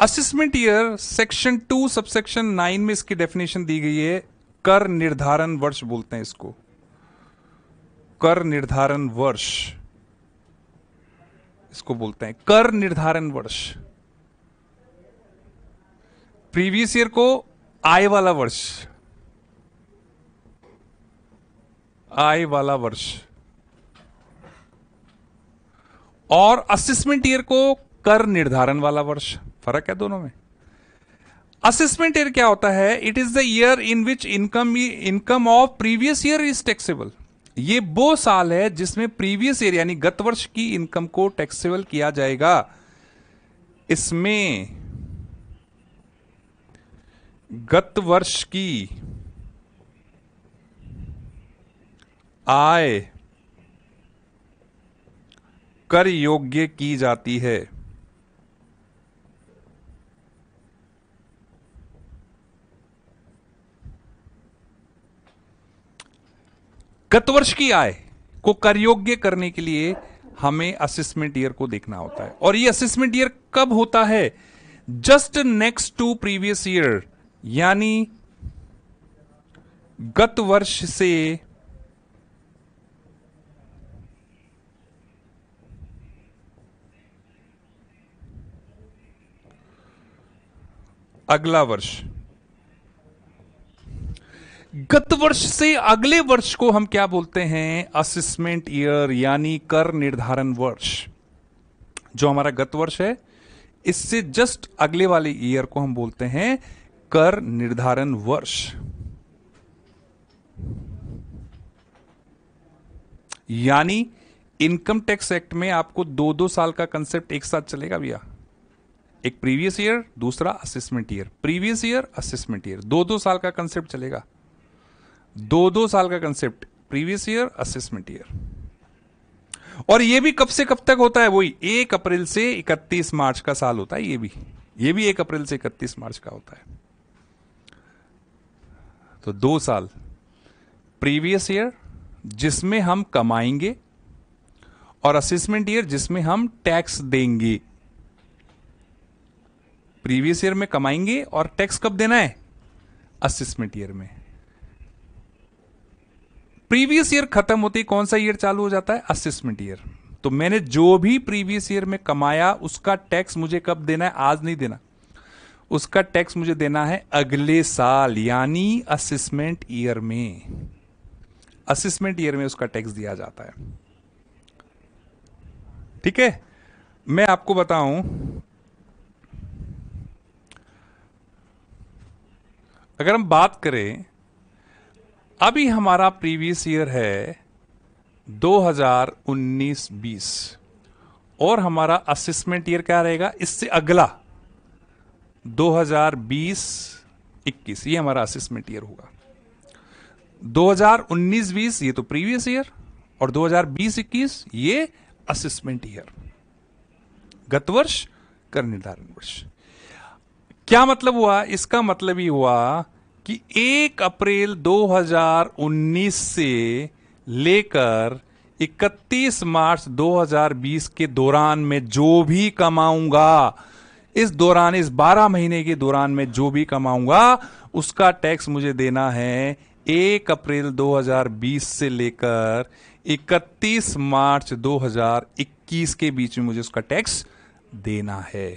assessment year section two subsection nine में इसकी डेफिनेशन दी गई है कर निर्धारण वर्ष बोलते हैं इसको कर निर्धारण वर्ष इसको बोलते हैं कर निर्धारण वर्ष प्रीवियस ईयर को आय वाला वर्ष आय वाला वर्ष और असेसमेंट ईयर को कर निर्धारण वाला वर्ष फर्क है दोनों में असिस्मेंट ईयर क्या होता है it is the year in which income income of previous year is taxable ये वो साल है जिसमें प्रीवियस ईयर यानी गत वर्ष की इनकम को टैक्सेबल किया जाएगा इसमें गत वर्ष की आय कर योग्य की जाती है गत वर्ष की आय को करयोग्य करने के लिए हमें असेसमेंट ईयर को देखना होता है और ये असेसमेंट ईयर कब होता है just next to previous year यानी गत वर्ष से अगला वर्ष गत वर्ष से अगले वर्ष को हम क्या बोलते हैं असिस्मेंट ईयर यानी कर निर्धारण वर्ष जो हमारा गत वर्ष है इससे जस्ट अगले वाले ईयर को हम बोलते हैं कर निर्धारण वर्ष यानी इनकम टैक्स एक्ट में आपको दो दो साल का कंसेप्ट एक साथ चलेगा भैया एक प्रीवियस ईयर दूसरा assessment year previous year assessment year दो दो साल का कंसेप्ट चलेगा दो दो साल का concept previous year assessment year और ये भी कब से कब तक होता है वही एक अप्रैल से इकतीस मार्च का साल होता है ये भी ये भी एक अप्रैल से इकतीस मार्च का होता है तो दो साल प्रीवियस ईयर जिसमें हम कमाएंगे और असेसमेंट ईयर जिसमें हम टैक्स देंगे प्रीवियस ईयर में कमाएंगे और टैक्स कब देना है असेसमेंट ईयर में प्रीवियस ईयर खत्म होती कौन सा ईयर चालू हो जाता है असिस्मेंट ईयर तो मैंने जो भी प्रीवियस ईयर में कमाया उसका टैक्स मुझे कब देना है आज नहीं देना उसका टैक्स मुझे देना है अगले साल यानी असिस्मेंट ईयर में असिस्मेंट ईयर में उसका टैक्स दिया जाता है ठीक है मैं आपको बताऊं अगर हम बात करें अभी हमारा प्रीवियस ईयर है 2019-20 और हमारा असिस्मेंट ईयर क्या रहेगा इससे अगला 2020-21 ये हमारा असिस्मेंट ईयर होगा 2019-20 ये तो प्रीवियस ईयर और 2020-21 ये असिस्मेंट ईयर गत वर्ष कर निर्धारण वर्ष क्या मतलब हुआ इसका मतलब ही हुआ कि 1 अप्रैल 2019 से लेकर 31 मार्च 2020 के दौरान में जो भी कमाऊंगा इस दौरान इस 12 महीने के दौरान में जो भी कमाऊंगा उसका टैक्स मुझे देना है 1 अप्रैल 2020 से लेकर 31 मार्च 2021 के बीच में मुझे उसका टैक्स देना है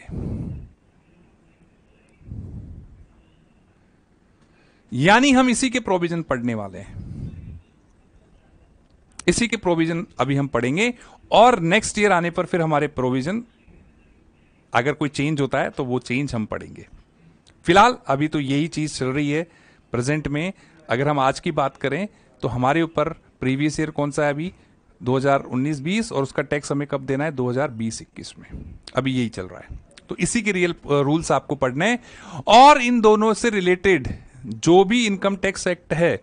यानी हम इसी के प्रोविजन पढ़ने वाले हैं इसी के प्रोविजन अभी हम पढ़ेंगे और नेक्स्ट ईयर आने पर फिर हमारे प्रोविजन अगर कोई चेंज होता है तो वो चेंज हम पढ़ेंगे फिलहाल अभी तो यही चीज चल रही है प्रेजेंट में अगर हम आज की बात करें तो हमारे ऊपर प्रीवियस ईयर कौन सा है अभी 2019-20 और उसका टैक्स हमें कब देना है 2020-21 में अभी यही चल रहा है तो इसी के रियल रूल्स आपको पढ़ने हैं और इन दोनों से रिलेटेड जो भी इनकम टैक्स एक्ट है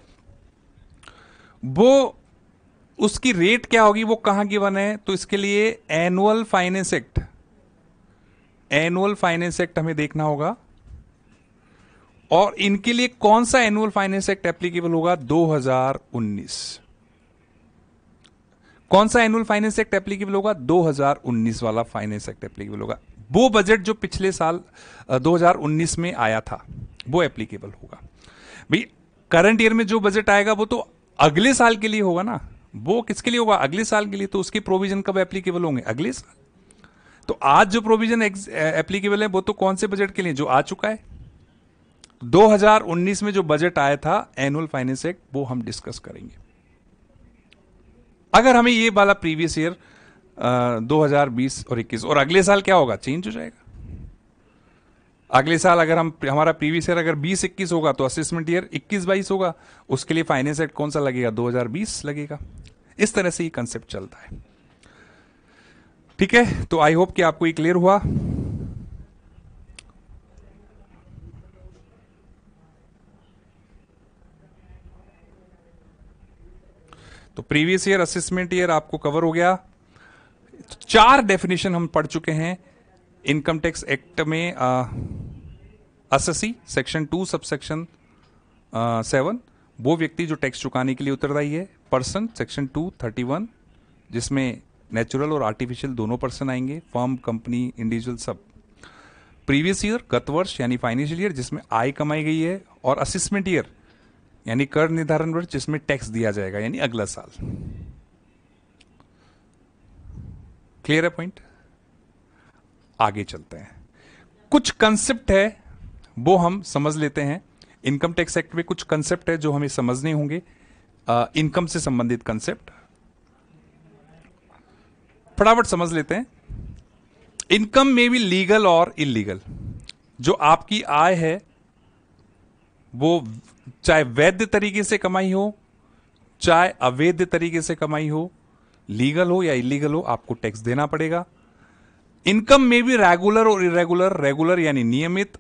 वो उसकी रेट क्या होगी वो कहां की वन है तो इसके लिए annual finance act annual finance act हमें देखना होगा और इनके लिए कौन सा एनुअल फाइनेंस एक्ट एप्लीकेबल होगा 2019 कौन सा एनुअल फाइनेंस एक्ट एप्लीकेबल होगा 2019 वाला फाइनेंस एक्ट एप्लीकेबल होगा वो बजट जो पिछले साल 2019 में आया था वो एप्लीकेबल होगा भाई करंट ईयर में जो बजट आएगा वो तो अगले साल के लिए होगा ना वो किसके लिए होगा अगले साल के लिए तो उसके प्रोविजन कब एप्लीकेबल होंगे अगले साल तो आज जो प्रोविजन एप्लीकेबल है वो तो कौन से बजट के लिए जो आ चुका है 2019 में जो बजट आया था एनुअल फाइनेंस एक्ट वो हम डिस्कस करेंगे अगर हमें ये वाला प्रीवियस ईयर 2020 और 21 और अगले साल क्या होगा चेंज हो जाएगा अगले साल अगर हम हमारा प्रीवियस ईयर अगर बीस इक्कीस होगा तो असेसमेंट ईयर इक्कीस बाईस होगा उसके लिए फाइनेंस एक्ट कौन सा लगेगा दो लगेगा इस तरह से ये कंसेप्ट चलता है ठीक है तो आई होप कि आपको ये क्लियर हुआ तो प्रीवियस ईयर असेसमेंट ईयर आपको कवर हो गया चार डेफिनेशन हम पढ़ चुके हैं इनकम टैक्स एक्ट में आ, assessee section two subsection seven वो व्यक्ति जो टैक्स चुकाने के लिए उत्तरदायी है person section two thirty one जिसमें नेचुरल और आर्टिफिशियल दोनों पर्सन आएंगे फर्म कंपनी इंडिविजुअल सब प्रीवियस ईयर गत वर्ष यानी फाइनेंशियल ईयर जिसमें आय कमाई गई है और असिस्मेंट ईयर यानी कर निर्धारण वर्ष जिसमें टैक्स दिया जाएगा यानी अगला साल क्लियर है पॉइंट आगे चलते हैं कुछ कंसेप्ट है वो हम समझ लेते हैं इनकम टैक्स एक्ट में कुछ कंसेप्ट है जो हमें समझने होंगे इनकम से संबंधित कंसेप्ट फटाफट समझ लेते हैं इनकम में भी लीगल और इलीगल जो आपकी आय है वो चाहे वैध तरीके से कमाई हो चाहे अवैध तरीके से कमाई हो लीगल हो या इलीगल हो आपको टैक्स देना पड़ेगा इनकम में भी रेगुलर और इरेगुलर रेगुलर यानी नियमित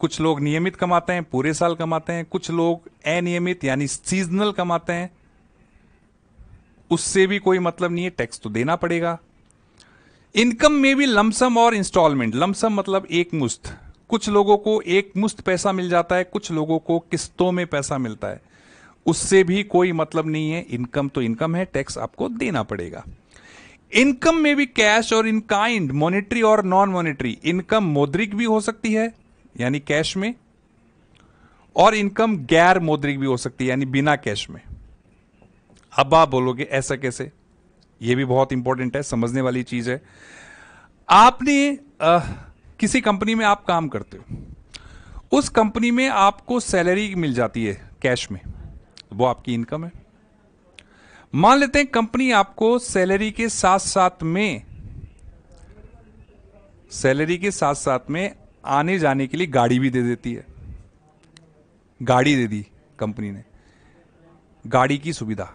कुछ लोग नियमित कमाते हैं पूरे साल कमाते हैं कुछ लोग अनियमित यानी सीजनल कमाते हैं उससे भी कोई मतलब नहीं है टैक्स तो देना पड़ेगा इनकम में भी लमसम और इंस्टॉलमेंट लमसम मतलब एक मुश्त कुछ लोगों को एक मुश्त पैसा मिल जाता है कुछ लोगों को किस्तों में पैसा मिलता है उससे भी कोई मतलब नहीं है इनकम तो इनकम है टैक्स आपको देना पड़ेगा इनकम में भी कैश और इनकाइंड मॉनेटरी और नॉन मॉनेटरी इनकम मौद्रिक भी हो सकती है यानी कैश में और इनकम गैर मौद्रिक भी हो सकती है यानी बिना कैश में अब आप बोलोगे ऐसा कैसे यह भी बहुत इंपॉर्टेंट है समझने वाली चीज है आपने आ, किसी कंपनी में आप काम करते हो उस कंपनी में आपको सैलरी मिल जाती है कैश में वो आपकी इनकम है मान लेते हैं कंपनी आपको सैलरी के साथ साथ में सैलरी के साथ साथ में आने जाने के लिए गाड़ी भी दे देती है गाड़ी दे दी कंपनी ने गाड़ी की सुविधा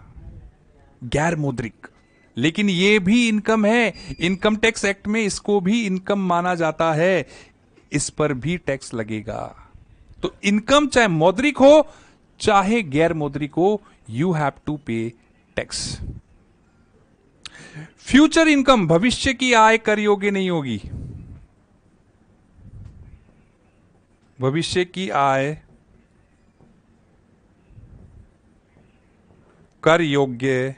गैर मौद्रिक लेकिन ये भी इनकम है इनकम टैक्स एक्ट में इसको भी इनकम माना जाता है इस पर भी टैक्स लगेगा तो इनकम चाहे मौद्रिक हो चाहे गैर मौद्रिक हो you have to pay tax future income भविष्य की आय कर योग्य नहीं होगी भविष्य की आय कर योग्य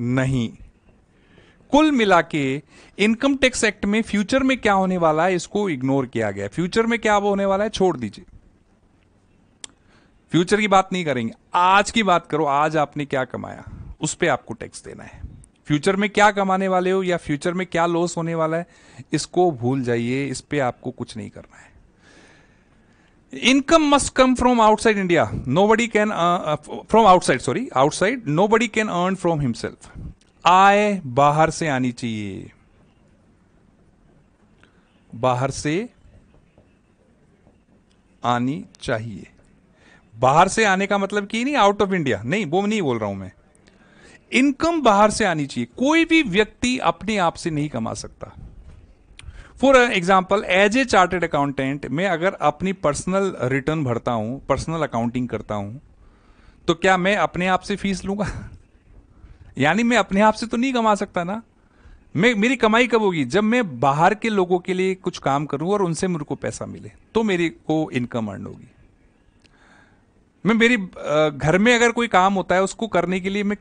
नहीं कुल मिला के इनकम टैक्स एक्ट में फ्यूचर में क्या होने वाला है इसको इग्नोर किया गया फ्यूचर में क्या होने वाला है छोड़ दीजिए फ्यूचर की बात नहीं करेंगे आज की बात करो आज आपने क्या कमाया उस पर आपको टैक्स देना है फ्यूचर में क्या कमाने वाले हो या फ्यूचर में क्या लॉस होने वाला है इसको भूल जाइए इस पर आपको कुछ नहीं करना है income must come from outside india nobody can uh, from outside sorry outside nobody can earn from himself आय बाहर से आनी चाहिए बाहर से आनी चाहिए बाहर से आने का मतलब कि नहीं आउट ऑफ इंडिया नहीं वो नहीं बोल रहा हूं मैं इनकम बाहर से आनी चाहिए कोई भी व्यक्ति अपने आप से नहीं कमा सकता for example as a chartered accountant मैं अगर अपनी पर्सनल रिटर्न भरता हूँ पर्सनल अकाउंटिंग करता हूँ तो क्या मैं अपने आप से फीस लूंगा यानी मैं अपने आप से तो नहीं कमा सकता ना मैं मेरी कमाई कब होगी जब मैं बाहर के लोगों के लिए कुछ काम करूं और उनसे मेरे को पैसा मिले तो मेरे को इनकम अर्न होगी मैं मेरी घर में अगर कोई काम होता है उसको करने के लिए मैं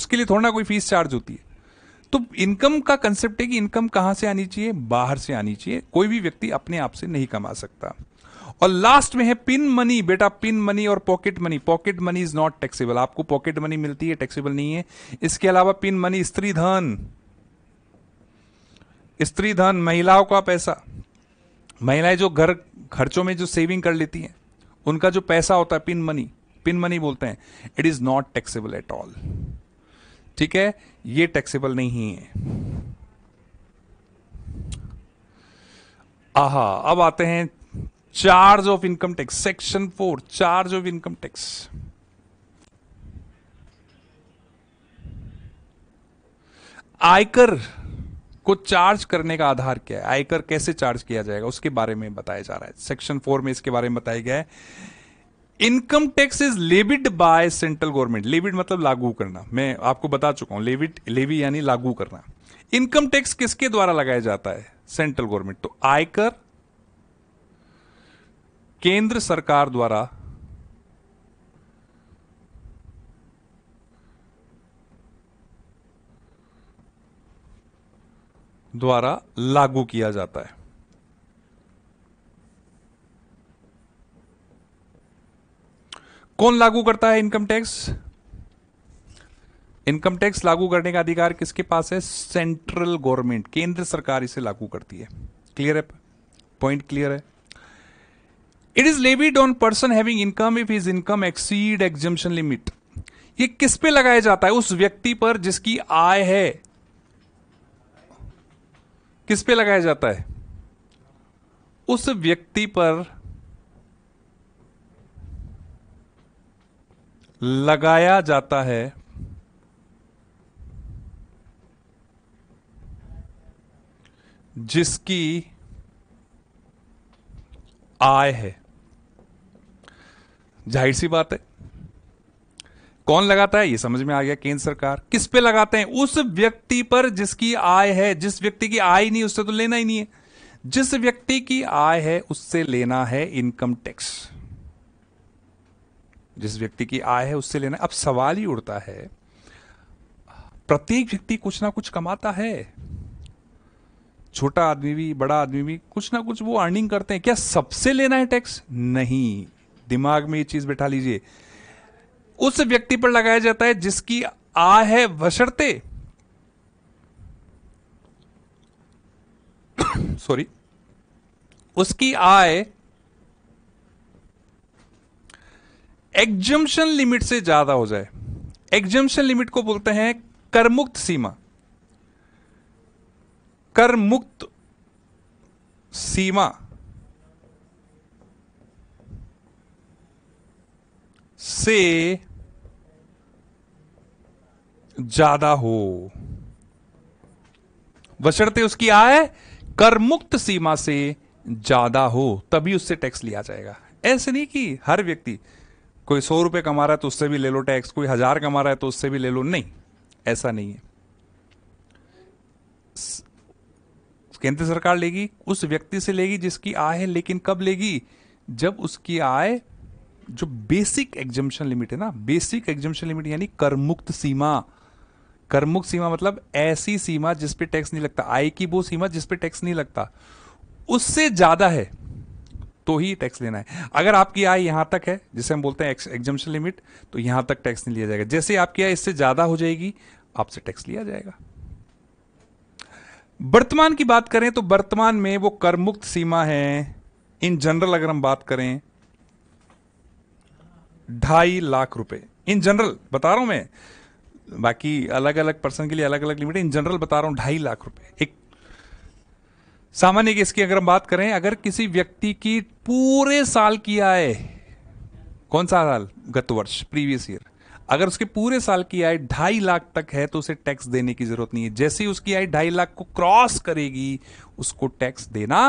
उसके लिए थोड़ा ना कोई फीस चार्ज होती है तो इनकम का कंसेप्ट है कि इनकम कहां से आनी चाहिए बाहर से आनी चाहिए कोई भी व्यक्ति अपने आप से नहीं कमा सकता और लास्ट में है पिन मनी बेटा पिन मनी और pocket money pocket money is not taxable आपको पॉकेट मनी मिलती है टैक्सेबल नहीं है इसके अलावा पिन मनी स्त्री धन स्त्री धन महिलाओं का पैसा महिलाएं जो घर खर्चों में जो सेविंग कर लेती हैं उनका जो पैसा होता है पिन मनी पिन मनी बोलते हैं it is not taxable at all ठीक है ये टैक्सेबल नहीं है आहा अब आते हैं charge of income tax section four charge of income tax आयकर को चार्ज करने का आधार क्या है आयकर कैसे चार्ज किया जाएगा उसके बारे में बताया जा रहा है सेक्शन फोर में इसके बारे में बताया गया है income tax is levied by central government levied मतलब लागू करना मैं आपको बता चुका हूं लेविड लेवी यानी लागू करना इनकम टैक्स किसके द्वारा लगाया जाता है सेंट्रल गवर्नमेंट तो आयकर केंद्र सरकार द्वारा द्वारा लागू किया जाता है कौन लागू करता है इनकम टैक्स इनकम टैक्स लागू करने का अधिकार किसके पास है सेंट्रल गवर्नमेंट केंद्र सरकार इसे लागू करती है क्लियर है पॉइंट क्लियर है it is levied on person having income if is income exceed exemption limit ये किस पे लगाया जाता है उस व्यक्ति पर जिसकी आय है किस पे लगाया जाता है उस व्यक्ति पर लगाया जाता है जिसकी आय है जाहिर सी बात है कौन लगाता है ये समझ में आ गया केंद्र सरकार किस पे लगाते हैं उस व्यक्ति पर जिसकी आय है जिस व्यक्ति की आय नहीं उससे तो लेना ही नहीं है जिस व्यक्ति की आय है उससे लेना है इनकम टैक्स जिस व्यक्ति की आय है उससे लेना अब सवाल ही उड़ता है प्रत्येक व्यक्ति कुछ ना कुछ कमाता है छोटा आदमी भी बड़ा आदमी भी कुछ ना कुछ वो अर्निंग करते हैं क्या सबसे लेना है टैक्स नहीं दिमाग में ये चीज बैठा लीजिए उस व्यक्ति पर लगाया जाता है जिसकी आ है वशरते सॉरी उसकी आय एग्जम्पन लिमिट से ज्यादा हो जाए एग्जम्पन लिमिट को बोलते हैं करमुक्त सीमा कर मुक्त सीमा से ज्यादा हो बशर्ते उसकी आय करमुक्त सीमा से ज्यादा हो तभी उससे टैक्स लिया जाएगा ऐसे नहीं कि हर व्यक्ति कोई सौ रुपये कमा रहा है तो उससे भी ले लो टैक्स कोई हज़ार कमा रहा है तो उससे भी ले लो नहीं ऐसा नहीं है केंद्र सरकार लेगी उस व्यक्ति से लेगी जिसकी आय है लेकिन कब लेगी जब उसकी आय जो बेसिक एग्जम्पन लिमिट है ना बेसिक एग्जम्पन लिमिट यानी कर मुक्त सीमा कर मुक्त सीमा मतलब ऐसी सीमा जिस पे टैक्स नहीं लगता आय की वो सीमा जिस पे टैक्स नहीं लगता उससे ज्यादा है तो ही टैक्स लेना है अगर आपकी आय यहां तक है जिसे हम बोलते हैं एग्जम्पन लिमिट तो यहां तक टैक्स नहीं लिया जाएगा जैसे आपकी आय इससे ज़्यादा हो जाएगी आपसे टैक्स लिया जाएगा वर्तमान की बात करें तो वर्तमान में वो कर मुक्त सीमा है इन जनरल अगर हम बात करें ढाई लाख रुपए इन जनरल बता रहा हूं मैं बाकी अलग अलग पर्सन के लिए अलग अलग लिमिट इन जनरल बता रहा हूं ढाई लाख रुपए एक सामान्य केस की अगर हम बात करें अगर किसी व्यक्ति की पूरे साल की आय कौन सा साल गत वर्ष प्रीवियस ईयर अगर उसके पूरे साल की आय ढाई लाख तक है तो उसे टैक्स देने की जरूरत नहीं है जैसे ही उसकी आय ढाई लाख को क्रॉस करेगी उसको टैक्स देना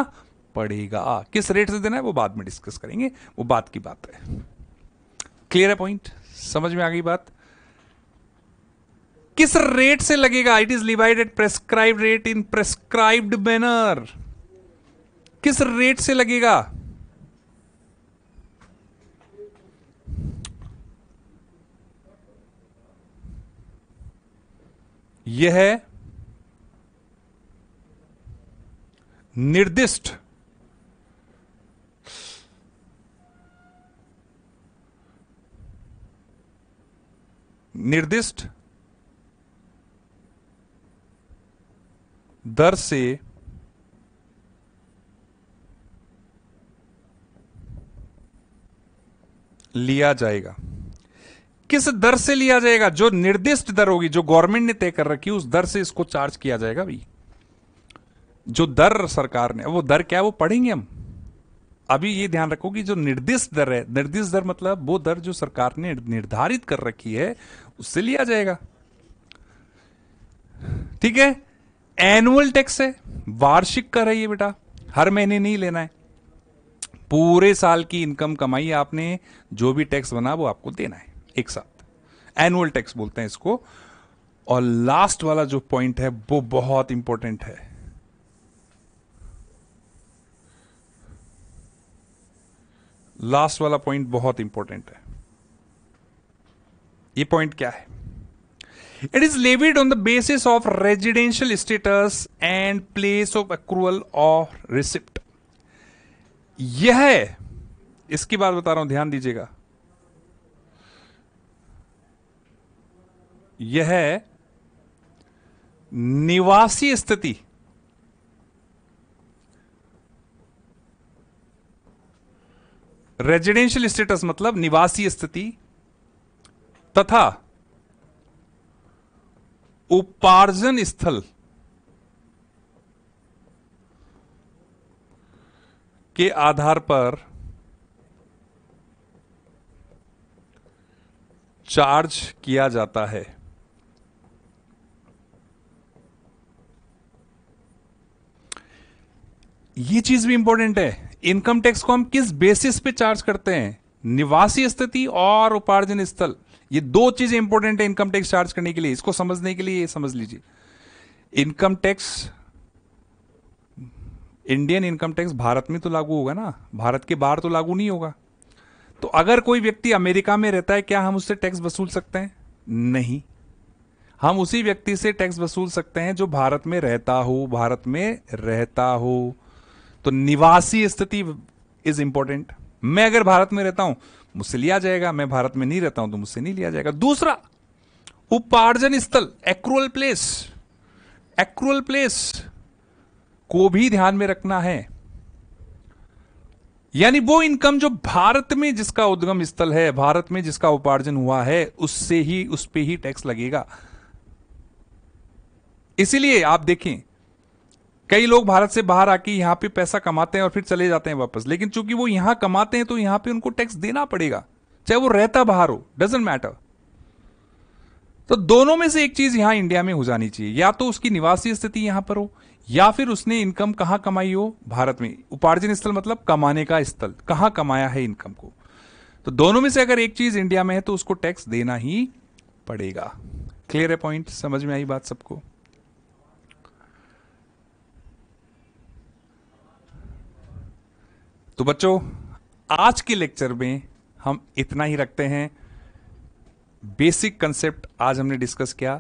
पड़ेगा किस रेट से देना है वो बाद में डिस्कस करेंगे वो बात की बात है क्लियर है पॉइंट समझ में आ गई बात किस रेट से लगेगा it is levied at prescribe rate in prescribed manner किस रेट से लगेगा यह है निर्दिष्ट निर्दिष्ट दर से लिया जाएगा किस दर से लिया जाएगा जो निर्दिष्ट दर होगी जो गवर्नमेंट ने तय कर रखी उस दर से इसको चार्ज किया जाएगा भी जो दर सरकार ने वो दर क्या है वो पढ़ेंगे हम अभी ये ध्यान रखो कि जो निर्दिष्ट दर है निर्दिष्ट दर मतलब वो दर जो सरकार ने निर्धारित कर रखी है उससे लिया जाएगा ठीक है एनुअल टैक्स है वार्षिक कर है बेटा हर महीने नहीं लेना है पूरे साल की इनकम कमाई आपने जो भी टैक्स बना वो आपको देना है एक साथ एनुअल टैक्स बोलते हैं इसको और लास्ट वाला जो पॉइंट है वो बहुत इंपॉर्टेंट है लास्ट वाला पॉइंट बहुत इंपॉर्टेंट है ये पॉइंट क्या है It is levied on the basis of residential status and place of accrual or receipt. यह है इसकी बात बता रहा हूं ध्यान दीजिएगा यह निवासी स्थिति रेजिडेंशियल स्टेटस मतलब निवासी स्थिति तथा उपार्जन स्थल के आधार पर चार्ज किया जाता है ये चीज भी इंपॉर्टेंट है इनकम टैक्स को हम किस बेसिस पे चार्ज करते हैं निवासी स्थिति और उपार्जन स्थल ये दो चीजें इंपॉर्टेंट है इनकम टैक्स चार्ज करने के लिए इसको समझने के लिए समझ लीजिए income tax Indian income tax Bharat में तो लागू होगा ना भारत के बाहर तो लागू नहीं होगा तो अगर कोई व्यक्ति अमेरिका में रहता है क्या हम उससे टैक्स वसूल सकते हैं नहीं हम उसी व्यक्ति से टैक्स वसूल सकते हैं जो भारत में रहता हो भारत में रहता हो तो निवासी स्थिति इज इंपॉर्टेंट मैं अगर भारत में रहता हूं मुझसे लिया जाएगा मैं भारत में नहीं रहता हूं तो मुझसे नहीं लिया जाएगा दूसरा उपार्जन स्थल एक्रुअल प्लेस एक्रुअल प्लेस को भी ध्यान में रखना है यानी वो इनकम जो भारत में जिसका उद्गम स्थल है भारत में जिसका उपार्जन हुआ है उससे ही उस पर ही टैक्स लगेगा इसीलिए आप देखें कई लोग भारत से बाहर आके यहाँ पे पैसा कमाते हैं और फिर चले जाते हैं वापस लेकिन चूंकि वो यहां कमाते हैं तो यहां पे उनको टैक्स देना पड़ेगा चाहे वो रहता बाहर हो डजेंट मैटर तो दोनों में से एक चीज यहां इंडिया में हो जानी चाहिए या तो उसकी निवासी स्थिति यहां पर हो या फिर उसने इनकम कहां कमाई हो भारत में उपार्जन स्थल मतलब कमाने का स्थल कहां कमाया है इनकम को तो दोनों में से अगर एक चीज इंडिया में है तो उसको टैक्स देना ही पड़ेगा क्लियर है पॉइंट समझ में आई बात सबको तो बच्चों आज के लेक्चर में हम इतना ही रखते हैं बेसिक कंसेप्ट आज हमने डिस्कस किया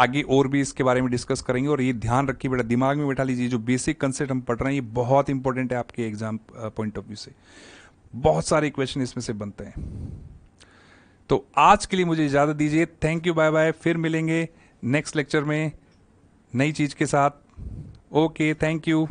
आगे और भी इसके बारे में डिस्कस करेंगे और ये ध्यान रखिए बेटा दिमाग में बैठा लीजिए जो बेसिक कंसेप्ट हम पढ़ रहे हैं ये बहुत इंपॉर्टेंट है आपके एग्जाम पॉइंट ऑफ व्यू से बहुत सारे क्वेश्चन इसमें से बनते हैं तो आज के लिए मुझे इजाज़त दीजिए थैंक यू बाय बाय फिर मिलेंगे नेक्स्ट लेक्चर में नई चीज़ के साथ ओके थैंक यू